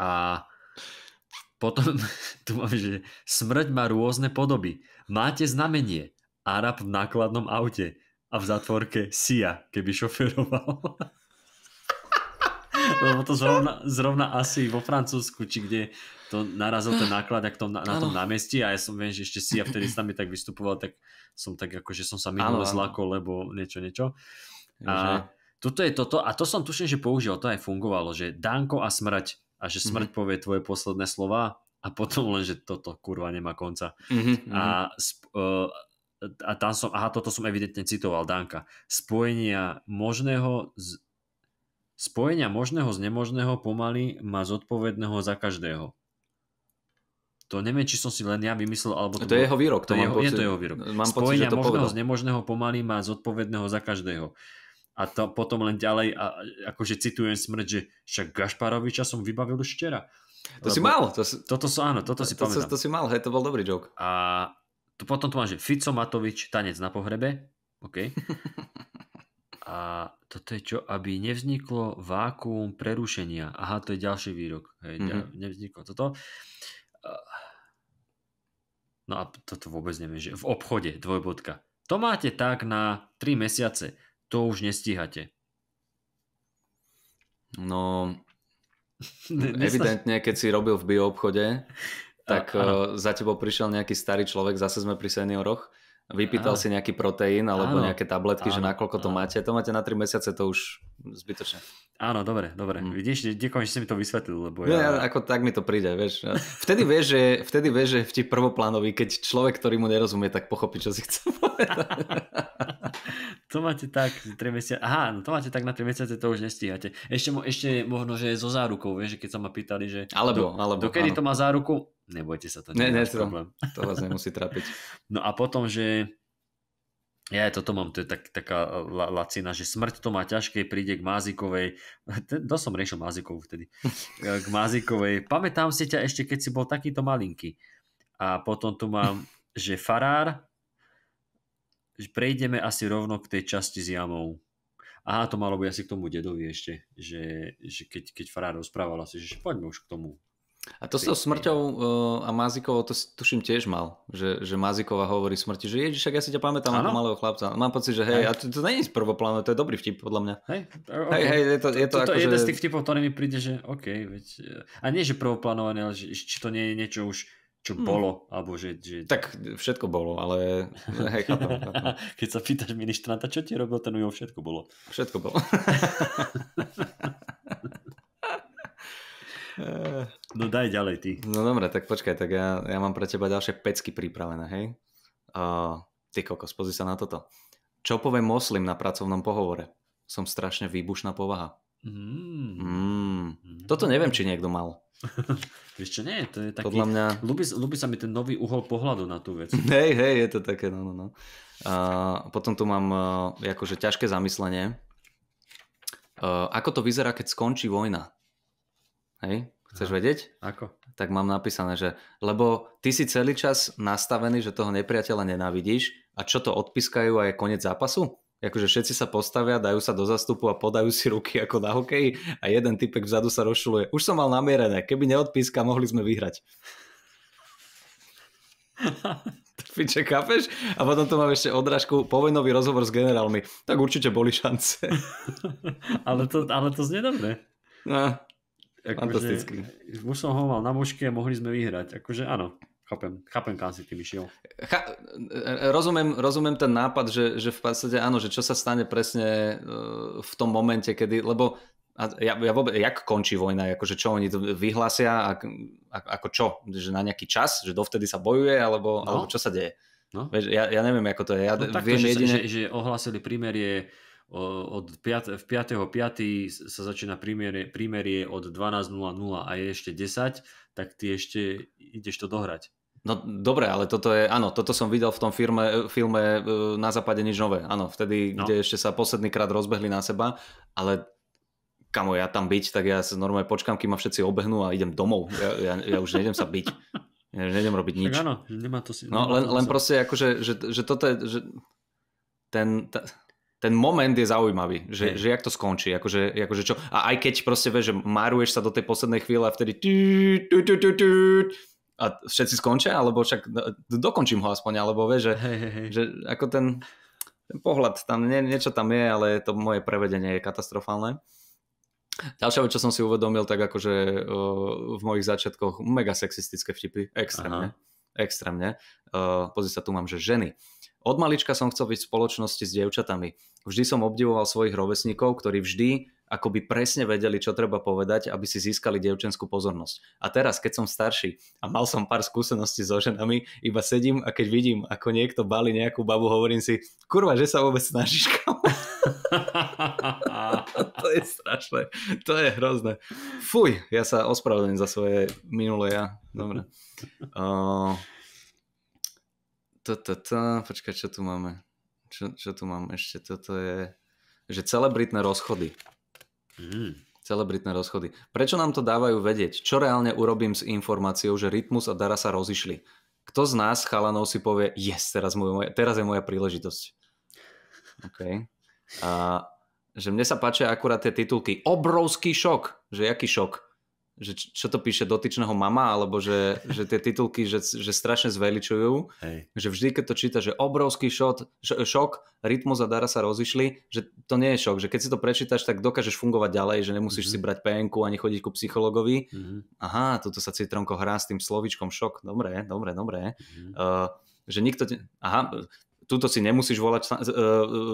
A potom tu mám, že smrť má rôzne podoby. Máte znamenie. Arab v nákladnom aute a v zatvorke Sia, keby šoferoval. Lebo to zrovna, zrovna asi vo Francúzsku, či kde to narazil ten náklad v na, na tom námestí a ja som viem, že ešte si ja vtedy s nami tak vystupoval, tak som tak ako, že som sa minule zlakol, lebo niečo, niečo. A toto je toto a to som tuším, že použil, to aj fungovalo, že Danko a smrť a že smrť mm-hmm. povie tvoje posledné slova a potom len, že toto kurva nemá konca. Mm-hmm, a mhm. sp- uh, a tam som, aha, toto som evidentne citoval, Danka, spojenia možného z, spojenia možného z nemožného pomaly má zodpovedného za každého. To neviem, či som si len ja vymyslel, alebo to, to bolo, je jeho výrok. To, to jeho, pocit, je to jeho výrok. Mám Spojenia pocit, že to možného povedal. z nemožného pomaly má zodpovedného za každého. A to potom len ďalej, a, akože citujem smrť, že však Gašparoviča som vybavil už včera. To Lebo si mal. To si, toto, áno, toto to, si to, To, to si mal, hej, to bol dobrý joke. A, to potom tu mám, že Fico Matovič, tanec na pohrebe. OK. A toto je čo? Aby nevzniklo vákuum prerušenia. Aha, to je ďalší výrok. Hej, mm-hmm. Nevzniklo toto. No a toto vôbec neviem, že v obchode, dvojbodka. To máte tak na 3 mesiace. To už nestíhate. No, evidentne, keď si robil v bioobchode, tak a, eh, za tebou prišiel nejaký starý človek, zase sme pri senioroch, vypýtal a, si nejaký proteín alebo áno. nejaké tabletky, áno. že nakoľko to áno. máte, to máte na 3 mesiace, to už zbytočne. Áno, dobre, dobre. Mm. Vidíš, ďakujem, že si mi to vysvetlil, lebo ja... No, ja... ako tak mi to príde, vieš. Vtedy vieš, že, vtedy vieš, že vtip prvoplánovi, keď človek, ktorý mu nerozumie, tak pochopí, čo si chce povedať. to máte tak, 3 mesiace, aha, no to máte tak na 3 mesiace, to už nestíhate. Ešte, mo, ešte možno, že je so zárukou, vieš, keď sa ma pýtali, že... Alebo, do, alebo. Dokedy áno. to má záruku, nebojte sa, to nie je problém. To vás nemusí trápiť. No a potom, že ja aj toto mám, to je tak, taká e, la, lacina, že smrť to má ťažké, príde k Mázikovej, to som riešil Mázikovú vtedy, e, k Mázikovej, pamätám si ťa ešte, keď si bol takýto malinký. A potom tu mám, že farár, prejdeme asi rovno k tej časti s jamou. Aha, to malo byť asi k tomu dedovi ešte, že, že keď, keď farár rozprával asi, že poďme už k tomu a to s tou smrťou uh, a Mazikovou, to tuším tiež mal, že, že Mazikova hovorí smrti, že ježiš, ak ja si ťa pamätám ako malého chlapca. Mám pocit, že hej, hej. a to, to nie je z prvoplánu, to je dobrý vtip podľa mňa. Hej, hej, hej je to, je to to, to ako, je akože- jeden že... z tých vtipov, ktorý mi príde, že OK, veď, eh, a nie, že prvoplánované, ale že, či to nie je niečo už čo hmm. bolo, alebo že, že... Tak všetko bolo, ale hej, chápam, chápam. Keď sa pýtaš ministranta, čo ti robil ten ujo, všetko bolo. Všetko bolo. Eh. No daj ďalej ty. No dobre, tak počkaj, tak ja, ja mám pre teba ďalšie pecky pripravené, hej? Uh, ty kokos, pozri sa na toto. Čo povie moslim na pracovnom pohovore? Som strašne výbušná povaha. Mm. Mm. mm. Toto neviem, či niekto mal. Vieš čo, nie, to je taký... Podľa mňa... Ľubí, ľubí sa mi ten nový uhol pohľadu na tú vec. Hej, hej, je to také, no, no, no. Uh, potom tu mám uh, akože ťažké zamyslenie. Uh, ako to vyzerá, keď skončí vojna? Hej? Chceš no. vedieť? Ako? Tak mám napísané, že lebo ty si celý čas nastavený, že toho nepriateľa nenávidíš a čo to odpiskajú a je koniec zápasu? Akože všetci sa postavia, dajú sa do zastupu a podajú si ruky ako na hokeji a jeden typek vzadu sa rozšuluje. Už som mal namierené, keby neodpíska, mohli sme vyhrať. Trpíče, kapeš? A potom tu mám ešte odrážku povojnový rozhovor s generálmi. Tak určite boli šance. ale to, ale to znie dobre. No, Fantastický. Akože, už som ho mal na moške a mohli sme vyhrať. Akože áno, chápem, chápem kam si tým išiel. Ch- rozumiem, rozumiem ten nápad, že, že v podstate áno, že čo sa stane presne e, v tom momente, kedy, lebo a ja, ja vôbec, jak končí vojna, akože čo oni to vyhlásia, ako, ako čo, že na nejaký čas, že dovtedy sa bojuje, alebo, no. alebo čo sa deje? No. ja, ja neviem, ako to je. Ja no, takto, viem že, jedine... že, že ohlásili prímerie od 5, v 5.5. sa začína prímerie, prímerie od 12.00 a je ešte 10, tak ty ešte ideš to dohrať. No dobre, ale toto je, áno, toto som videl v tom firme, e, filme e, Na západe nič nové, áno, vtedy, no. kde ešte sa posledný krát rozbehli na seba, ale kamo, ja tam byť, tak ja sa normálne počkám, kým ma všetci obehnú a idem domov, ja, ja, ja už nejdem sa byť, ja už nejdem robiť nič. Tak áno, nemá to si... No, nemá no len, to len proste akože, že, že toto je, že ten... Ta, ten moment je zaujímavý, že, že jak to skončí, akože, akože čo. A aj keď proste vieš, že maruješ sa do tej poslednej chvíle a vtedy tí, tí, tí, tí, tí, a všetci skončia, alebo však no, dokončím ho aspoň, alebo vieš, že, hej, hej. že ako ten, ten pohľad, tam nie, niečo tam je, ale to moje prevedenie je katastrofálne. Ďalšia vec, čo som si uvedomil, tak akože uh, v mojich začiatkoch mega sexistické vtipy, extrémne. Aha extrémne. Uh, pozri sa, tu mám, že ženy. Od malička som chcel byť v spoločnosti s dievčatami. Vždy som obdivoval svojich rovesníkov, ktorí vždy akoby presne vedeli, čo treba povedať, aby si získali dievčenskú pozornosť. A teraz, keď som starší a mal som pár skúseností so ženami, iba sedím a keď vidím, ako niekto balí nejakú babu, hovorím si, kurva, že sa vôbec snažíš, to je strašné. To je hrozné. Fuj, ja sa ospravedlňujem za svoje minulé ja. Dobre. Uh, to, to, to, počkaj, čo tu máme? Čo, čo tu mám ešte? Toto je, že celebritné rozchody. Mm. Celebritné rozchody. Prečo nám to dávajú vedieť? Čo reálne urobím s informáciou, že Rytmus a Dara sa rozišli? Kto z nás, chalanov, si povie, yes, teraz, môj, teraz je moja príležitosť. OK. A, že mne sa páčia akurát tie titulky. Obrovský šok. Že jaký šok? že čo to píše dotyčného mama, alebo že, že tie titulky, že, že strašne zveličujú, Hej. že vždy, keď to číta, že obrovský šot, š, šok, rytmus a dara sa rozišli, že to nie je šok, že keď si to prečítaš, tak dokážeš fungovať ďalej, že nemusíš mm-hmm. si mhm. brať PNK ani chodiť ku psychologovi. Mm-hmm. Aha, tuto sa citronko hrá s tým slovíčkom šok, dobre, dobre, dobre. Mm-hmm. Uh, že nikto... Te... Aha, túto si nemusíš volať e, e,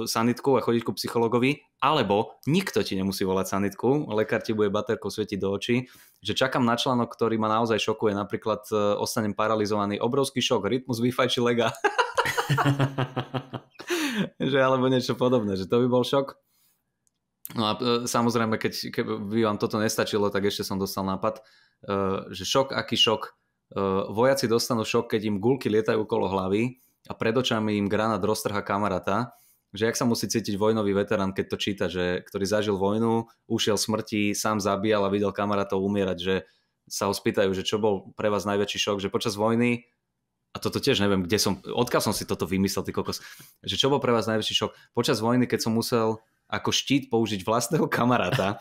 sanitku a chodiť ku psychologovi, alebo nikto ti nemusí volať sanitku, lekár ti bude baterkou svietiť do očí, že čakám na článok, ktorý ma naozaj šokuje, napríklad e, ostanem paralizovaný, obrovský šok, rytmus vyfajči lega. že alebo niečo podobné, že to by bol šok. No a samozrejme, keď, keď by vám toto nestačilo, tak ešte som dostal nápad, že šok, aký šok, vojaci dostanú šok, keď im gulky lietajú okolo hlavy, a pred očami im granát roztrha kamaráta, že jak sa musí cítiť vojnový veterán, keď to číta, že ktorý zažil vojnu, ušiel smrti, sám zabíjal a videl kamarátov umierať, že sa ho spýtajú, že čo bol pre vás najväčší šok, že počas vojny a toto tiež neviem, kde som, odkiaľ som si toto vymyslel, ty kokos, že čo bol pre vás najväčší šok? Počas vojny, keď som musel ako štít použiť vlastného kamaráta,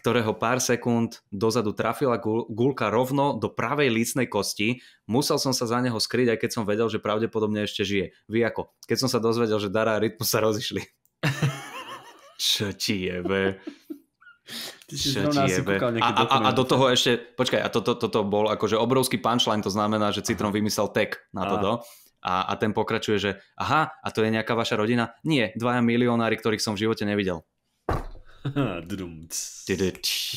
ktorého pár sekúnd dozadu trafila gulka rovno do pravej lícnej kosti. Musel som sa za neho skryť, aj keď som vedel, že pravdepodobne ešte žije. Vy ako? Keď som sa dozvedel, že Dara a Rytmus sa rozišli. Čo ti jebe? Ty si Čo ti jebe? A, a, a, a do toho ešte, počkaj, a toto to, to, to bol akože obrovský punchline, to znamená, že Citron vymyslel tek na to, do. A, a ten pokračuje, že aha, a to je nejaká vaša rodina? Nie, dvaja milionári, ktorých som v živote nevidel.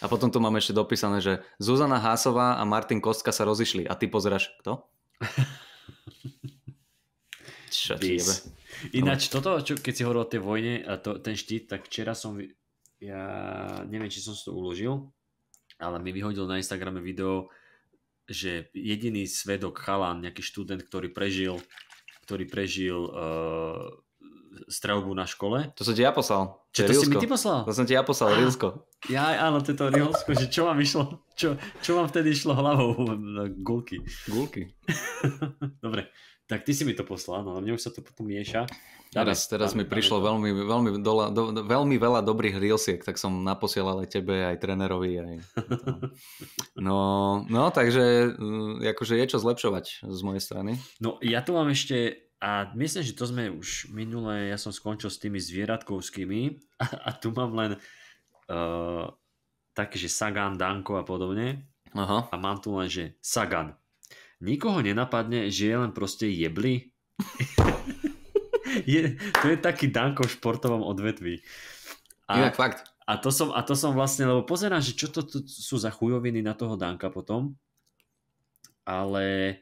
a potom tu máme ešte dopísané, že Zuzana Hásová a Martin Kostka sa rozišli a ty pozeráš kto? Čo ti jebe? Ináč toto, čo, keď si hovoril o tej vojne a to, ten štít, tak včera som, ja neviem, či som si to uložil, ale mi vyhodil na Instagrame video, že jediný svedok chalan, nejaký študent, ktorý prežil, ktorý prežil uh, stavbu na škole. To som ti ja poslal. Čo, to, to si mi ty poslal? To som ti ja poslal, Rilsko. Ja, áno, to je to Rilsko, že čo vám išlo, čo, čo vám vtedy išlo hlavou? Gulky. Gulky. Dobre, tak ty si mi to poslal, no mne už sa to potom mieša. Dáme, teraz, teraz dáme, mi prišlo dáme veľmi, veľmi, dola, do, do, veľmi veľa dobrých reelsiek, tak som naposielal aj tebe, aj trénerovi. Aj, no, no, takže mm, akože je čo zlepšovať z mojej strany. No ja tu mám ešte a myslím, že to sme už minule, ja som skončil s tými zvieratkovskými a, a tu mám len uh, také, že Sagan, Danko a podobne. Aha. A mám tu len, že Sagan. Nikoho nenapadne, že je len proste jebli. je, to je taký Danko v športovom odvetví. A, Inak fakt. A to, som, a to som vlastne, lebo pozerám, že čo to, to sú za chujoviny na toho Danka potom. Ale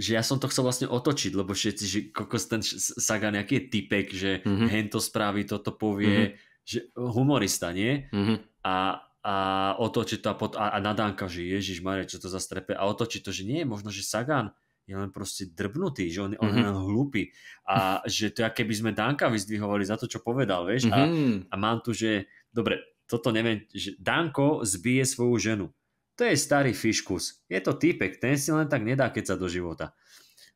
že ja som to chcel vlastne otočiť, lebo všetci, že kokos ten Saga nejaký je typek, že mm-hmm. hen to spraví, toto povie, mm-hmm. že humorista, nie? Mm-hmm. A, a otočí to a, pot, a, a nadánka, že Ježiš Mare, čo to za strepe a otočí to, že nie, možno, že Sagan je len proste drbnutý, že on, mm-hmm. on je mhm. len hlupý a že to, keby sme Danka vyzdvihovali za to, čo povedal, vieš, mm-hmm. a, mhm. a mám tu, že dobre, toto neviem, že Danko zbije svoju ženu to je starý fiškus. Je to typek, ten si len tak nedá keď sa do života.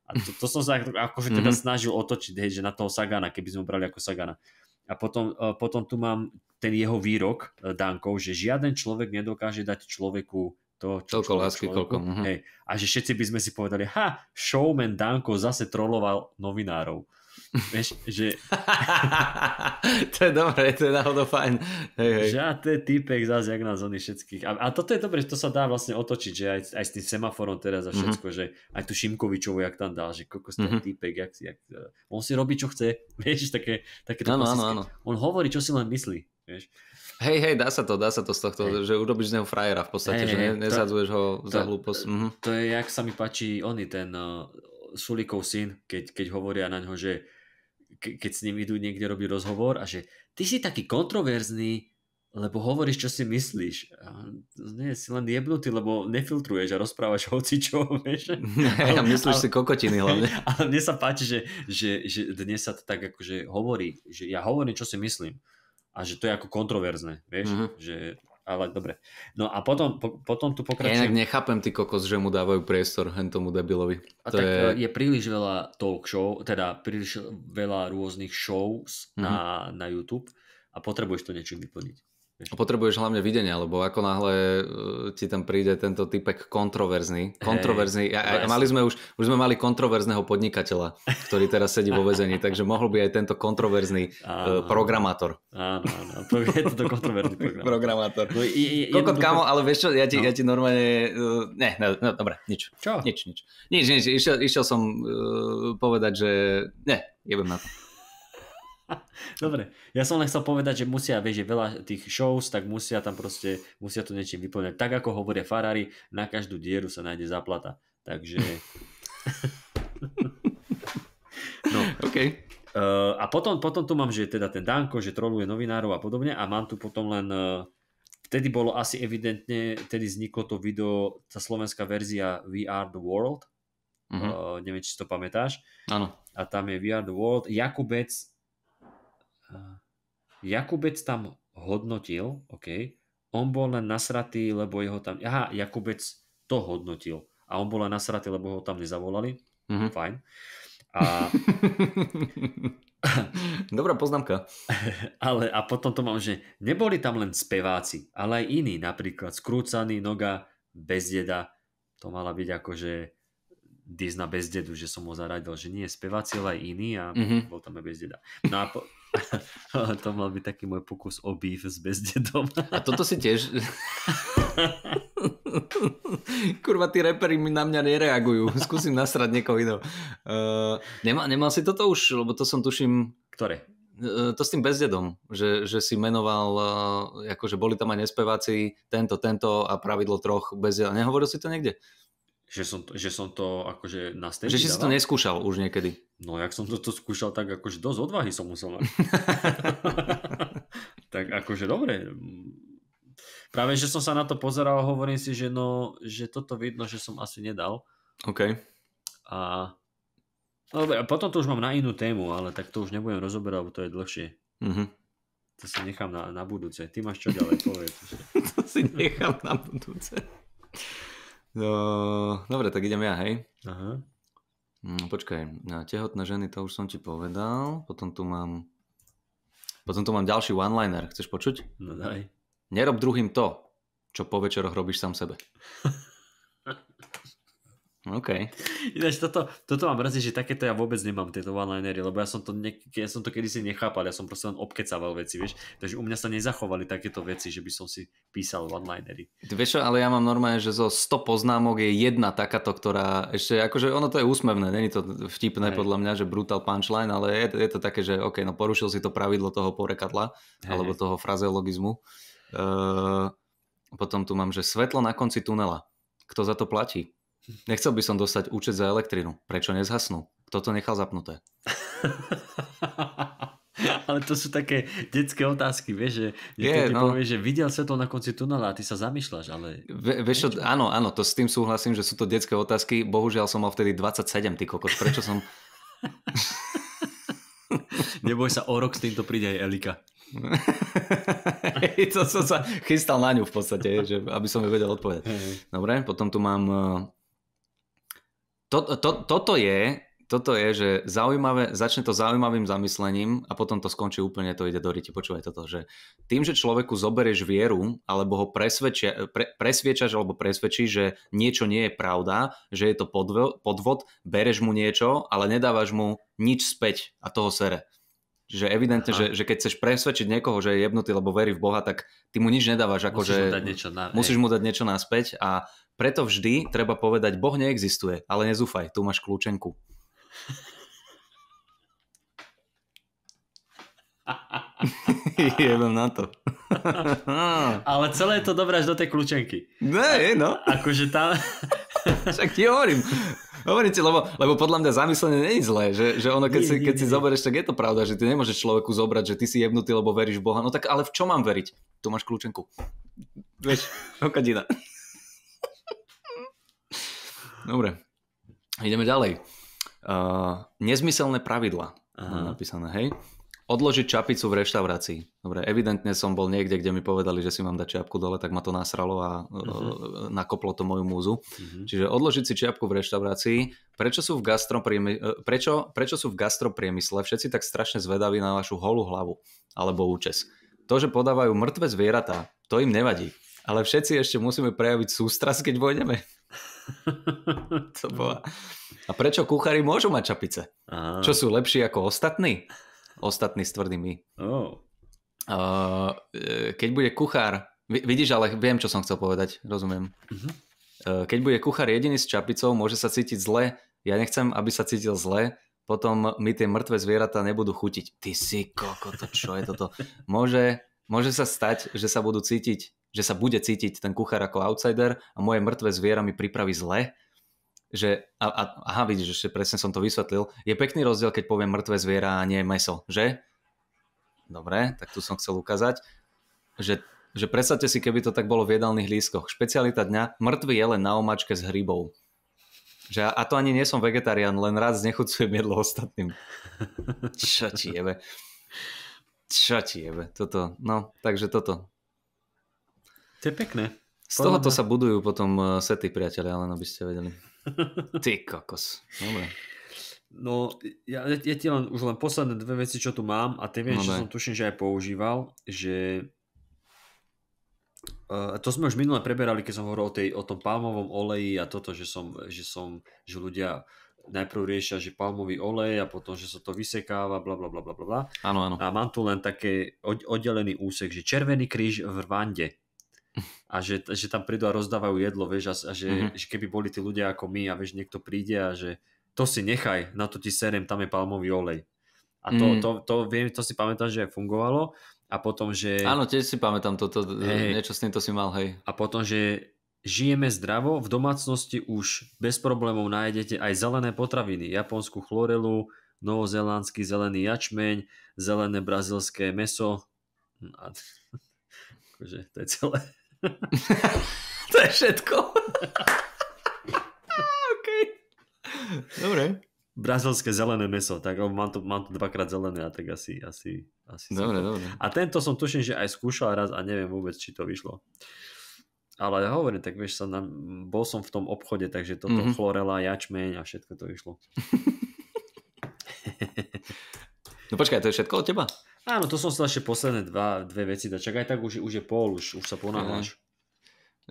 A to, to som sa akože teda mm-hmm. snažil otočiť, hej, že na toho Sagana, keby sme ho brali ako Sagana. A potom, e, potom tu mám ten jeho výrok e, Dankov, že žiaden človek nedokáže dať človeku to, čo toľko lásky, koľko. Mhm. Hej. A že všetci by sme si povedali, ha, showman Danko zase troloval novinárov. Vieš, že... to je dobré, to je náhodou fajn. Hej, hej. Že a to je týpek zase jak nás oni všetkých. A, a toto je dobré, to sa dá vlastne otočiť, že aj, aj s tým semaforom teraz a mhm. všetko, mm-hmm. že aj tu Šimkovičovu, jak tam dá, že koľko ten mm-hmm. týpek, jak, jak, eh, on si robí, čo chce. Vieš, také, také to ano, ano. On hovorí, čo si len myslí. Vieš. Hej, hej, dá sa to, dá sa to z tohto, hey. že urobíš z neho frajera v podstate, hey, že ne, nezadzuješ ho to, za hlúposť. Mm-hmm. To je, jak sa mi páči, on ten uh, eh, Sulikov syn, keď, keď hovoria na ňo, že keď s ním idú niekde robiť rozhovor a že ty si taký kontroverzný, lebo hovoríš, čo si myslíš. A nie, si len jebnutý, lebo nefiltruješ a rozprávaš hoci čo, vieš. ja myslíš si kokotiny hlavne. Ale mne sa páči, že, že, že dnes sa to tak akože hovorí, že ja hovorím, čo si myslím. A že to je ako kontroverzne, vieš, mm-hmm. že ale dobre. No a potom, po, potom tu pokračujem. Ja nechápem ty kokos, že mu dávajú priestor hen tomu debilovi. A to tak je... E, je príliš veľa talk show, teda príliš veľa rôznych shows mm-hmm. na, na YouTube a potrebuješ to niečím vyplniť. Potrebuješ hlavne videnie, lebo ako náhle e, ti tam príde tento typek kontroverzný, kontroverzný, hey, a, a mali sme už, už sme mali kontroverzného podnikateľa, ktorý teraz sedí vo väzení, takže mohol by aj tento kontroverzný e, áno, programátor. Áno, áno, to je to kontroverzný programátor. programátor. No, kamo, ale vieš čo, ja ti, no. ja ti normálne, e, ne, ne, no, dobre, nič. Čo? Nič, nič. Nič, nič, išiel, išiel som uh, povedať, že ne, jebem na to. Dobre, ja som len chcel povedať, že musia, vieš, že veľa tých shows, tak musia tam proste, musia to niečím vyplňať. Tak ako hovoria farári, na každú dieru sa nájde zaplata. Takže... no. OK. Uh, a potom, potom tu mám, že teda ten Danko, že troluje novinárov a podobne a mám tu potom len uh, vtedy bolo asi evidentne, vtedy vzniklo to video, tá slovenská verzia We Are The World, uh-huh. uh, neviem, či si to pamätáš. Áno. A tam je We Are The World. Jakubec Jakubec tam hodnotil, OK, on bol len nasratý, lebo jeho tam... Aha, Jakubec to hodnotil. A on bol len nasratý, lebo ho tam nezavolali. Mm-hmm. Fajn. A... Dobrá poznámka. ale a potom to mám, že neboli tam len speváci, ale aj iní, napríklad Skrúcaný, Noga, Bezdeda. To mala byť akože Dizna bez dedu, že som ho zaradil, že nie je speváci, ale aj iný a mm-hmm. bol tam aj bez deda. No a po... to mal byť taký môj pokus o býv s bezdedom. a toto si tiež... Kurva, tí repery mi na mňa nereagujú. Skúsim nasrať niekoho iného. Uh, nemal, nemal si toto už? Lebo to som tuším... Ktoré? Eh, to s tým bezdedom, že, že si menoval, akože boli tam aj nespeváci, tento, tento a pravidlo troch bezdeda. Nehovoril si to niekde? Že som, že som to akože na stage Že si to neskúšal už niekedy. No, jak som toto skúšal, tak akože dosť odvahy som musel mať. tak akože dobre. Práve, že som sa na to pozeral, hovorím si, že no, že toto vidno, že som asi nedal. OK. A no, dobre, a potom to už mám na inú tému, ale tak to už nebudem rozoberať, lebo to je dlhšie. Mm-hmm. To si nechám na, na budúce. Ty máš čo ďalej, povedať. to si nechám na budúce. No, dobre, tak idem ja, hej. Aha. Mm, počkaj, na tehotné ženy to už som ti povedal. Potom tu mám... Potom tu mám ďalší one-liner. Chceš počuť? No daj. Nerob druhým to, čo po večeroch robíš sám sebe. OK. Ináč toto, toto mám mrzí, že takéto ja vôbec nemám, tieto one-linery, lebo ja som to, ne, ja som to kedysi nechápal, ja som proste len obkecával veci, vieš, takže u mňa sa nezachovali takéto veci, že by som si písal one-linery. vieš čo, ale ja mám normálne, že zo 100 poznámok je jedna takáto, ktorá ešte, akože ono to je úsmevné, není to vtipné Hej. podľa mňa, že brutal punchline, ale je, je to také, že OK, no porušil si to pravidlo toho porekadla, Hej. alebo toho frazeologizmu. Uh, potom tu mám, že svetlo na konci tunela. Kto za to platí? Nechcel by som dostať účet za elektrinu. Prečo nezhasnú? Kto to nechal zapnuté? Ale to sú také detské otázky, vieš, že, že je, no. povie, že videl svetlo na konci tunela a ty sa zamýšľaš, ale... Ve, vieš čo, áno, áno, to s tým súhlasím, že sú to detské otázky, bohužiaľ som mal vtedy 27, ty kokos, prečo som... Neboj sa, o rok s týmto príde aj Elika. to som sa chystal na ňu v podstate, že aby som ju vedel odpovedať. Dobre, potom tu mám eh, to, to, toto je, toto je, že zaujímavé, začne to zaujímavým zamyslením a potom to skončí úplne, to ide do riti. Počúvaj toto, že tým, že človeku zoberieš vieru, alebo ho presvedčia, pre, presviečaš, alebo presvedčíš, že niečo nie je pravda, že je to podvod, podvod, bereš mu niečo, ale nedávaš mu nič späť a toho sere. Že evidentne, že, že keď chceš presvedčiť niekoho, že je jebnutý, lebo verí v Boha, tak ty mu nič nedávaš. Ako musíš že, mu dať niečo, na, musíš mu dať niečo naspäť a preto vždy treba povedať, Boh neexistuje, ale nezúfaj, tu máš kľúčenku. Jebem na to. ale celé je to dobré až do tej kľúčenky. Ne, no. Akože tam... Však ti hovorím. Hovorím ti, lebo, lebo podľa mňa zamyslenie nie je zlé, že, že ono, keď, nie, si, keď nie, si zoberieš, tak je to pravda, že ty nemôžeš človeku zobrať, že ty si jebnutý, lebo veríš Boha. No tak ale v čo mám veriť? Tu máš kľúčenku. Vieš, okadina. Dobre, ideme ďalej. Uh, nezmyselné pravidla. Aha. Napísané, hej. Odložiť čapicu v reštaurácii. Dobre, evidentne som bol niekde, kde mi povedali, že si mám dať čiapku dole, tak ma to nasralo a uh-huh. nakoplo to moju múzu. Uh-huh. Čiže odložiť si čiapku v reštaurácii. Prečo sú v, gastropriemy- prečo, prečo sú v gastropriemysle všetci tak strašne zvedaví na vašu holú hlavu alebo účes? To, že podávajú mŕtve zvieratá, to im nevadí. Ale všetci ešte musíme prejaviť sústras, keď vojdeme. to bola... A prečo kuchári môžu mať čapice? Aha. Čo sú lepší ako ostatní? Ostatní s tvrdými. Oh. Uh, keď bude kuchár... Vidíš, ale viem, čo som chcel povedať. Rozumiem. Uh-huh. Uh, keď bude kuchár jediný s čapicou, môže sa cítiť zle. Ja nechcem, aby sa cítil zle, potom mi tie mŕtve zvieratá nebudú chutiť. Ty si koko, to čo je toto? Môže Môže sa stať, že sa budú cítiť, že sa bude cítiť ten kuchár ako outsider a moje mŕtve zviera mi pripraví zle, že, a, a, aha, vidíš, ešte presne som to vysvetlil, je pekný rozdiel, keď poviem mŕtve zviera a nie meso, že? Dobre, tak tu som chcel ukázať, že, že predstavte si, keby to tak bolo v jedálnych lískoch. Špecialita dňa, mŕtvy je len na omačke s hrybou. Že a to ani nie som vegetarián, len rád znechucujem jedlo ostatným. Čo ti jebe čo ti jebe, toto, no, takže toto. To je pekné. Z tohoto sa budujú potom e, sety, priateľe, ale aby ste vedeli. Ty kokos. Dobre. No, ja, ja ti len, už len posledné dve veci, čo tu mám a tie vieš, no, čo som tuším, že aj používal, že Uh, to sme už minule preberali, keď som hovoril o, tej, o tom palmovom oleji a toto, že som, že som, že ľudia najprv riešia, že palmový olej a potom, že sa to vysekáva, bla bla bla bla bla. Áno, áno. A mám tu len taký oddelený úsek, že Červený kríž v Rwande. A že, že tam prídu a rozdávajú jedlo, vieš, a, a že, mm-hmm. že keby boli tí ľudia ako my a vieš, niekto príde a že to si nechaj, na to ti serem, tam je palmový olej. A to, mm. to, to, to, viem, to si pamätám, že aj fungovalo. A potom, že... Áno, tiež si pamätám toto, hej, niečo s týmto si mal, hej. A potom, že Žijeme zdravo, v domácnosti už bez problémov nájdete aj zelené potraviny, japonskú chlorelu, novozelandský zelený jačmeň, zelené brazilské meso. A, akože, to je celé. to je všetko. okay. Dobre. Brazilské zelené meso, tak mám to, mám to dvakrát zelené a tak asi, asi, asi dobre, dobre. A tento som tuším, že aj skúšal raz a neviem vôbec, či to vyšlo. Ale hovorím, tak vieš, sa na, bol som v tom obchode, takže toto mm-hmm. chlorela, jačmeň a všetko to išlo. no počkaj, to je všetko od teba? Áno, to som sa ešte posledné dva, dve veci, tak čakaj, tak už, už je pol, už, už sa ponáhľaš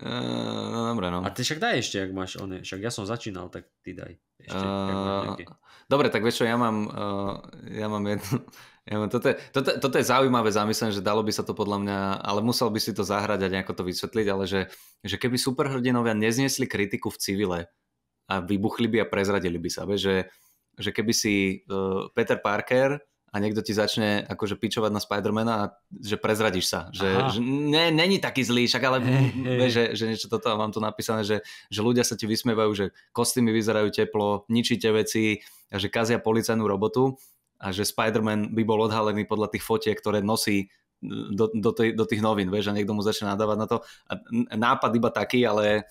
no dobre, no. A ty však daj ešte, ak máš one. Však ja som začínal, tak ty daj. Ešte, uh, dobre, tak vieš čo, ja mám, uh, ja mám jedno, ja mám, toto, je, toto, toto je zaujímavé zamyslenie, že dalo by sa to podľa mňa, ale musel by si to zahrať a nejako to vysvetliť, ale že, že keby superhrdinovia neznesli kritiku v civile a vybuchli by a prezradili by sa, vieš, že, že keby si uh, Peter Parker a niekto ti začne akože pičovať na Spidermana a že prezradíš sa, že, že ne, není taký zlý, však ale hey, hey. Že, že niečo toto a mám tu napísané, že, že ľudia sa ti vysmievajú, že kostýmy vyzerajú teplo, ničíte veci a že kazia policajnú robotu a že Spiderman by bol odhalený podľa tých fotiek, ktoré nosí mm, do, do, tej, do tých novín, vieš, a niekto mu začne nadávať na to. A nápad iba taký, ale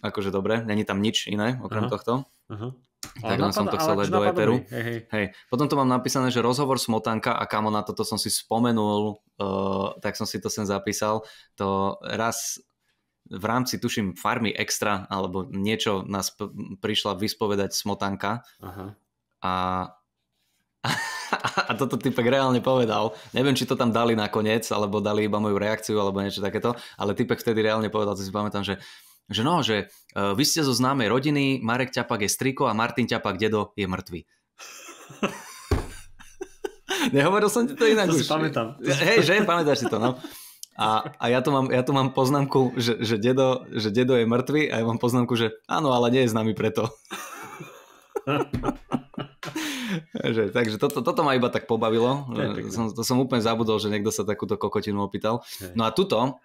akože dobre, není tam nič iné okrem Aha. tohto. Aha. Tak napadá, som to chcel dať do Eteru. Hej, hej. hej, potom to mám napísané, že rozhovor Smotanka a kamo na toto som si spomenul, uh, tak som si to sem zapísal. To raz v rámci, tuším, farmy extra, alebo niečo nás p- prišla vyspovedať Smotanka. Aha. A, a, a toto typek reálne povedal. Neviem, či to tam dali nakoniec, alebo dali iba moju reakciu, alebo niečo takéto, ale typek vtedy reálne povedal, to si pamätám, že uh, že no, že uh, vy ste zo známej rodiny, Marek Ťapak je striko a Martin Ťapak dedo je mŕtvy. Nehovoril som ti to inak to už. Si pamätám. Hej, že? Pamätáš si to, no. A, a ja, tu mám, ja tu mám poznámku, že, že, dedo, že dedo je mŕtvy a ja mám poznámku, že áno, ale nie je nami preto. že, takže toto, toto ma iba tak pobavilo. Že som, to som úplne zabudol, že niekto sa takúto kokotinu opýtal. No a tuto,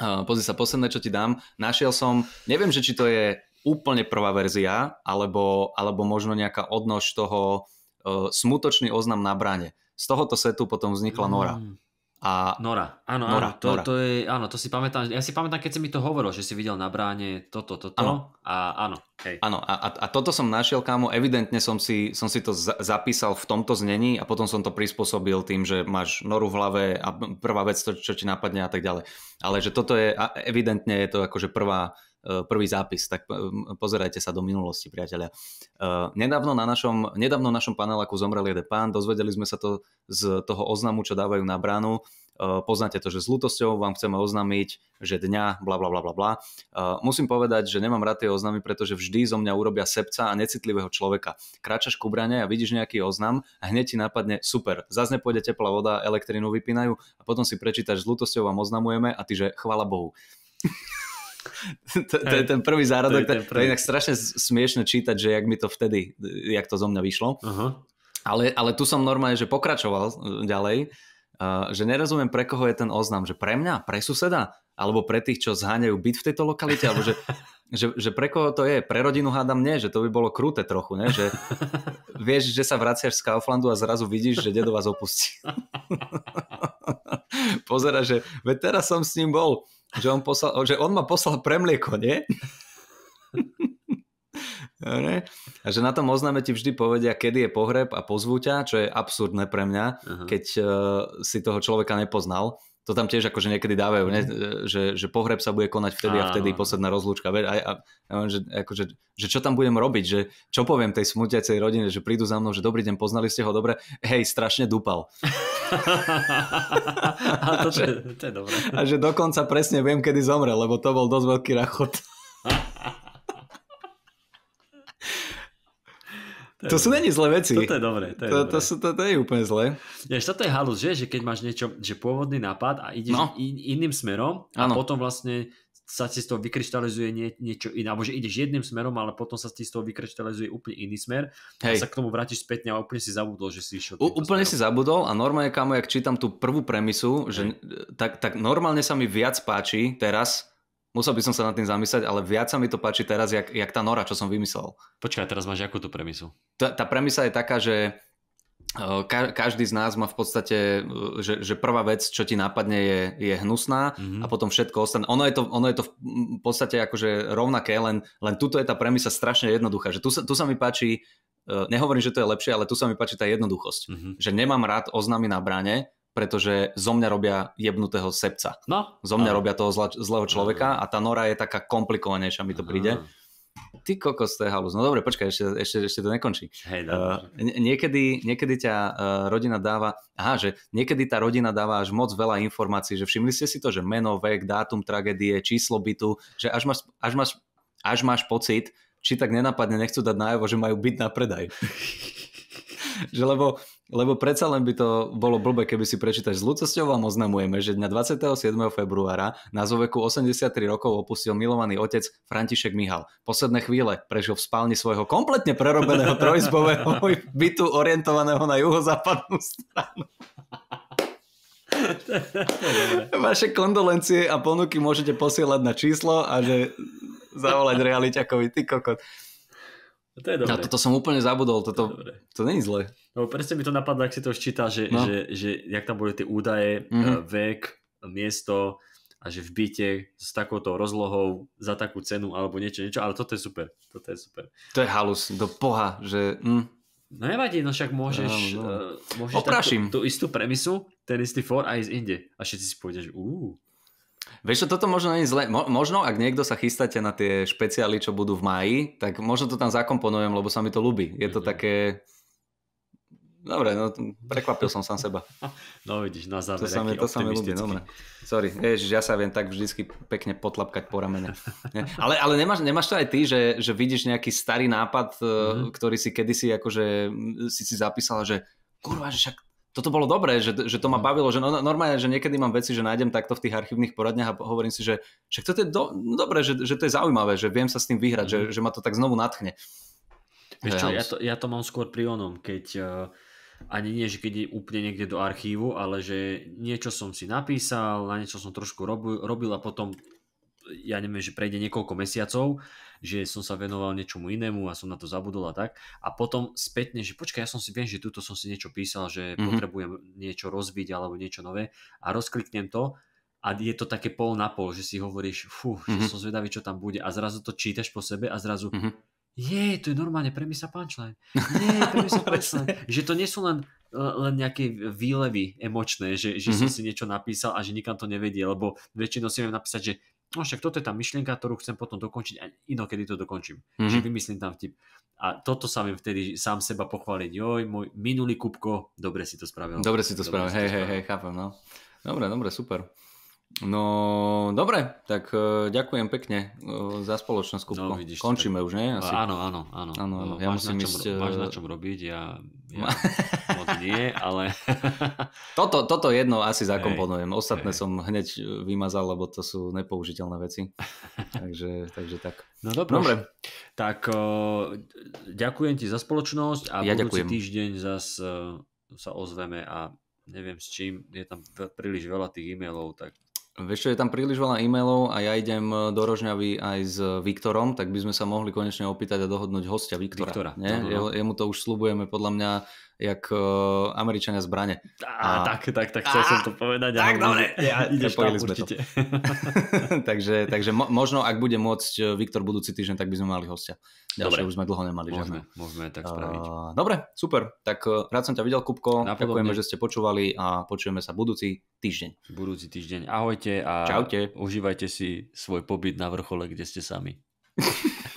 Uh, pozri sa, posledné, čo ti dám. Našiel som, neviem, že či to je úplne prvá verzia, alebo, alebo možno nejaká odnož toho uh, smutočný oznam na brane. Z tohoto setu potom vznikla Nora. Mm. A Nora, áno, Nora, áno, to, Nora. To je, áno, to si pamätám, ja si pamätám, keď si mi to hovoril, že si videl na bráne toto, toto, áno. a áno, hej. Áno, a, a toto som našiel, kámo, evidentne som si, som si to za, zapísal v tomto znení a potom som to prispôsobil tým, že máš Noru v hlave a prvá vec, to, čo ti napadne a tak ďalej. Ale že toto je, evidentne je to akože prvá, E, prvý zápis, tak e, pozerajte sa do minulosti, priatelia. E, nedávno na našom, nedávno na našom paneláku zomrel jeden pán, dozvedeli sme sa to z toho oznamu, čo dávajú na bránu. Poznáte to, že s lutosťou vám chceme oznámiť, že dňa, bla bla bla bla bla. Musím povedať, že nemám rád tie oznamy, pretože vždy zo mňa urobia sebca a necitlivého človeka. Kráčaš ku brane a vidíš nejaký oznam a hneď ti napadne super, zase nepôjde teplá voda, elektrínu vypínajú a potom si prečítaš s lutosťou vám oznamujeme a ty že chvala Bohu. to, to je ten prvý zárodok. To je, ten prvý. to je inak strašne smiešne čítať, že jak mi to vtedy, jak to zo mňa vyšlo. Uh-huh. Ale, ale tu som normálne, že pokračoval e, ďalej, e, že nerozumiem, pre koho je ten oznam, že pre mňa, pre suseda, alebo pre tých, čo zháňajú byt v tejto lokalite, alebo že, že, že pre koho to je, pre rodinu hádam nie, že to by bolo krúte trochu, ne? že vieš, že sa vraciaš z Kauflandu a zrazu vidíš, že dedo vás opustí. Pozera, že veď teraz som s ním bol, že on, poslal, že on ma poslal pre mlieko, nie? Dobre. A že na tom oznáme ti vždy povedia, kedy je pohreb a pozvú ťa, čo je absurdné pre mňa, uh-huh. keď uh, si toho človeka nepoznal to tam tiež akože niekedy dávajú, ne? Mhm. že, že pohreb sa bude konať vtedy a vtedy posledná rozlúčka. A, a, a že, akože, že čo tam budem robiť, že čo poviem tej smutiacej rodine, že prídu za mnou, že dobrý deň, poznali ste ho dobre, hej, strašne dupal. a, to, to, je, to je a že dokonca presne viem, kedy zomrel, lebo to bol dosť veľký rachot. to, to sú není zlé veci. Toto je dobré. To je, to, dobré. To, sú, to, to je úplne zlé. Jež, toto je halus, že? že keď máš niečo, že pôvodný nápad a ideš no. in, iným smerom a potom vlastne sa ti z toho vykryštalizuje nie, niečo iné. Alebo že ideš jedným smerom, ale potom sa ti z toho vykryštalizuje úplne iný smer. Hej. A sa k tomu vrátiš spätne a úplne si zabudol, že si išiel. U, úplne smerom. si zabudol a normálne, kamo, jak čítam tú prvú premisu, že tak, tak normálne sa mi viac páči teraz, Musel by som sa nad tým zamyslieť, ale viac sa mi to páči teraz, jak, jak tá Nora, čo som vymyslel. Počkaj, teraz máš akú tú premisu? Tá, tá premisa je taká, že e, každý z nás má v podstate, e, že, že prvá vec, čo ti napadne, je, je hnusná mm-hmm. a potom všetko ostane. Ono je to, ono je to v podstate akože rovnaké, len, len tuto je tá premisa strašne jednoduchá. Že tu, sa, tu sa mi páči, e, nehovorím, že to je lepšie, ale tu sa mi páči tá jednoduchosť. Mm-hmm. Že nemám rád oznámy na bráne, pretože zo mňa robia jebnutého sebca. No. Zo mňa no. robia toho zla, zlého človeka a tá Nora je taká komplikovanejšia, mi to príde. No. Ty kokos, to je halus. No dobre, počkaj, ešte, ešte, ešte to nekončí. Hej, uh, niekedy, niekedy ťa uh, rodina dáva, aha, že niekedy tá rodina dáva až moc veľa informácií, že všimli ste si to, že meno, vek, dátum tragédie, číslo bytu, že až máš, až máš, až máš pocit, či tak nenapadne, nechcú dať nájavo, že majú byť na predaj. že lebo, lebo predsa len by to bolo blbe, keby si prečítaš s ľúcosťou vám oznamujeme, že dňa 27. februára na zoveku 83 rokov opustil milovaný otec František Mihal. Posledné chvíle prežil v spálni svojho kompletne prerobeného trojizbového bytu orientovaného na juhozápadnú stranu. Vaše kondolencie a ponuky môžete posielať na číslo a že zavolať realiťakovi, ty kokot. No to je no, dobré. Ja toto som úplne zabudol, toto, to, je to není zle. No presne mi to napadlo, ak si to čítal, že, no. že, že jak tam boli tie údaje, mm-hmm. vek, miesto a že v byte s takouto rozlohou za takú cenu alebo niečo, niečo, ale toto je super. Toto je super. To je halus, do poha, že... Mm. No nevadí, no však môžeš, no, no. Uh, môžeš tú, tú istú premisu, ten istý for aj ísť inde. A všetci si povedia, že uh, Vieš čo, toto možno nie je zle. Mo- možno, ak niekto sa chystáte na tie špeciály, čo budú v maji, tak možno to tam zakomponujem, lebo sa mi to ľúbi. Je to mhm. také... Dobre, no prekvapil som sám seba. No vidíš, na záver, to sa mi, to sa mi ľúbi, dobre. Sorry, vieš, ja sa viem tak vždycky pekne potlapkať po ramene. Ale, ale nemáš, nemáš to aj ty, že, že vidíš nejaký starý nápad, mm-hmm. ktorý si kedysi akože si si zapísal, že kurva, že však toto bolo dobré, že, že to ma no. bavilo, že no, no, normálne, že niekedy mám veci, že nájdem takto v tých archívnych poradniach a hovorím si, že však toto je do, no dobré, že, že to je zaujímavé, že viem sa s tým vyhrať, mm. že, mhm. že ma to tak znovu natchne. Vieš čo, ja to, ja to mám skôr pri onom, keď uh, ani nie, že keď je úplne niekde do archívu, ale že niečo som si napísal, na niečo som trošku robil, robil a potom ja neviem, že prejde niekoľko mesiacov, že som sa venoval niečomu inému a som na to zabudol a tak. A potom spätne, že počkaj, ja som si viem, že tuto som si niečo písal, že mm-hmm. potrebujem niečo rozbiť alebo niečo nové a rozkliknem to a je to také pol na pol, že si hovoríš, fú, mm-hmm. že mhm. som zvedavý, čo tam bude a zrazu to čítaš po sebe a zrazu mm-hmm. Je, to je normálne premisa punchline. Je, premisa punchline. že to nie sú len, eh, len nejaké výlevy emočné, že, že mm-hmm. som mhm. si niečo napísal a že nikam to nevedie, lebo väčšinou si viem napísať, že no však toto je tá myšlienka, ktorú chcem potom dokončiť a inokedy to dokončím. Mm-hmm. Že vymyslím tam vtip. A toto sa viem vtedy sám seba pochváliť. Joj, môj minulý kupko, dobre si to spravil. Dobre si to spravil, hej, hej, hej, chápem, no. Dobre, dobre, super. No, dobre, tak e, ďakujem pekne e, za spoločnosť, Kupko. No, vidíš, Končíme tak... už, nie? Asi. Áno, áno, áno. áno, áno. Ja máš, musím na čom, ísť, máš e, na čom robiť, ja, ja nie, ale... toto, toto jedno asi zakomponujem. Ostatné hey. som hneď e, vymazal, lebo to sú nepoužiteľné veci. takže, takže tak. No dobré. dobre. Tak ďakujem ti za spoločnosť a ja budúci ďakujem. týždeň zase sa ozveme a neviem s čím, je tam príliš veľa tých e-mailov, tak Vieš čo, je tam príliš veľa e-mailov a ja idem e, do Rožňavy aj s Viktorom, tak by sme sa mohli konečne opýtať a dohodnúť hostia Viktora. Viktora nie? No, no, no. Jemu to už slubujeme podľa mňa jak uh, Američania zbrane. a, tak, tak, tak, chcel som to povedať. Tak, dobre. ideš tam, určite. takže, takže mo- možno, ak bude môcť e, Viktor budúci týždeň, tak by sme mali hostia. Ďalšie dobre. už sme dlho nemali. Môžeme, môžeme tak spraviť. Uh, dobre, super. Tak uh, rád som ťa videl, Kupko. Ďakujeme, že ste počúvali a počujeme sa budúci týždeň. Budúci týždeň. Ahojte a Čaute. užívajte si svoj pobyt na vrchole, kde ste sami.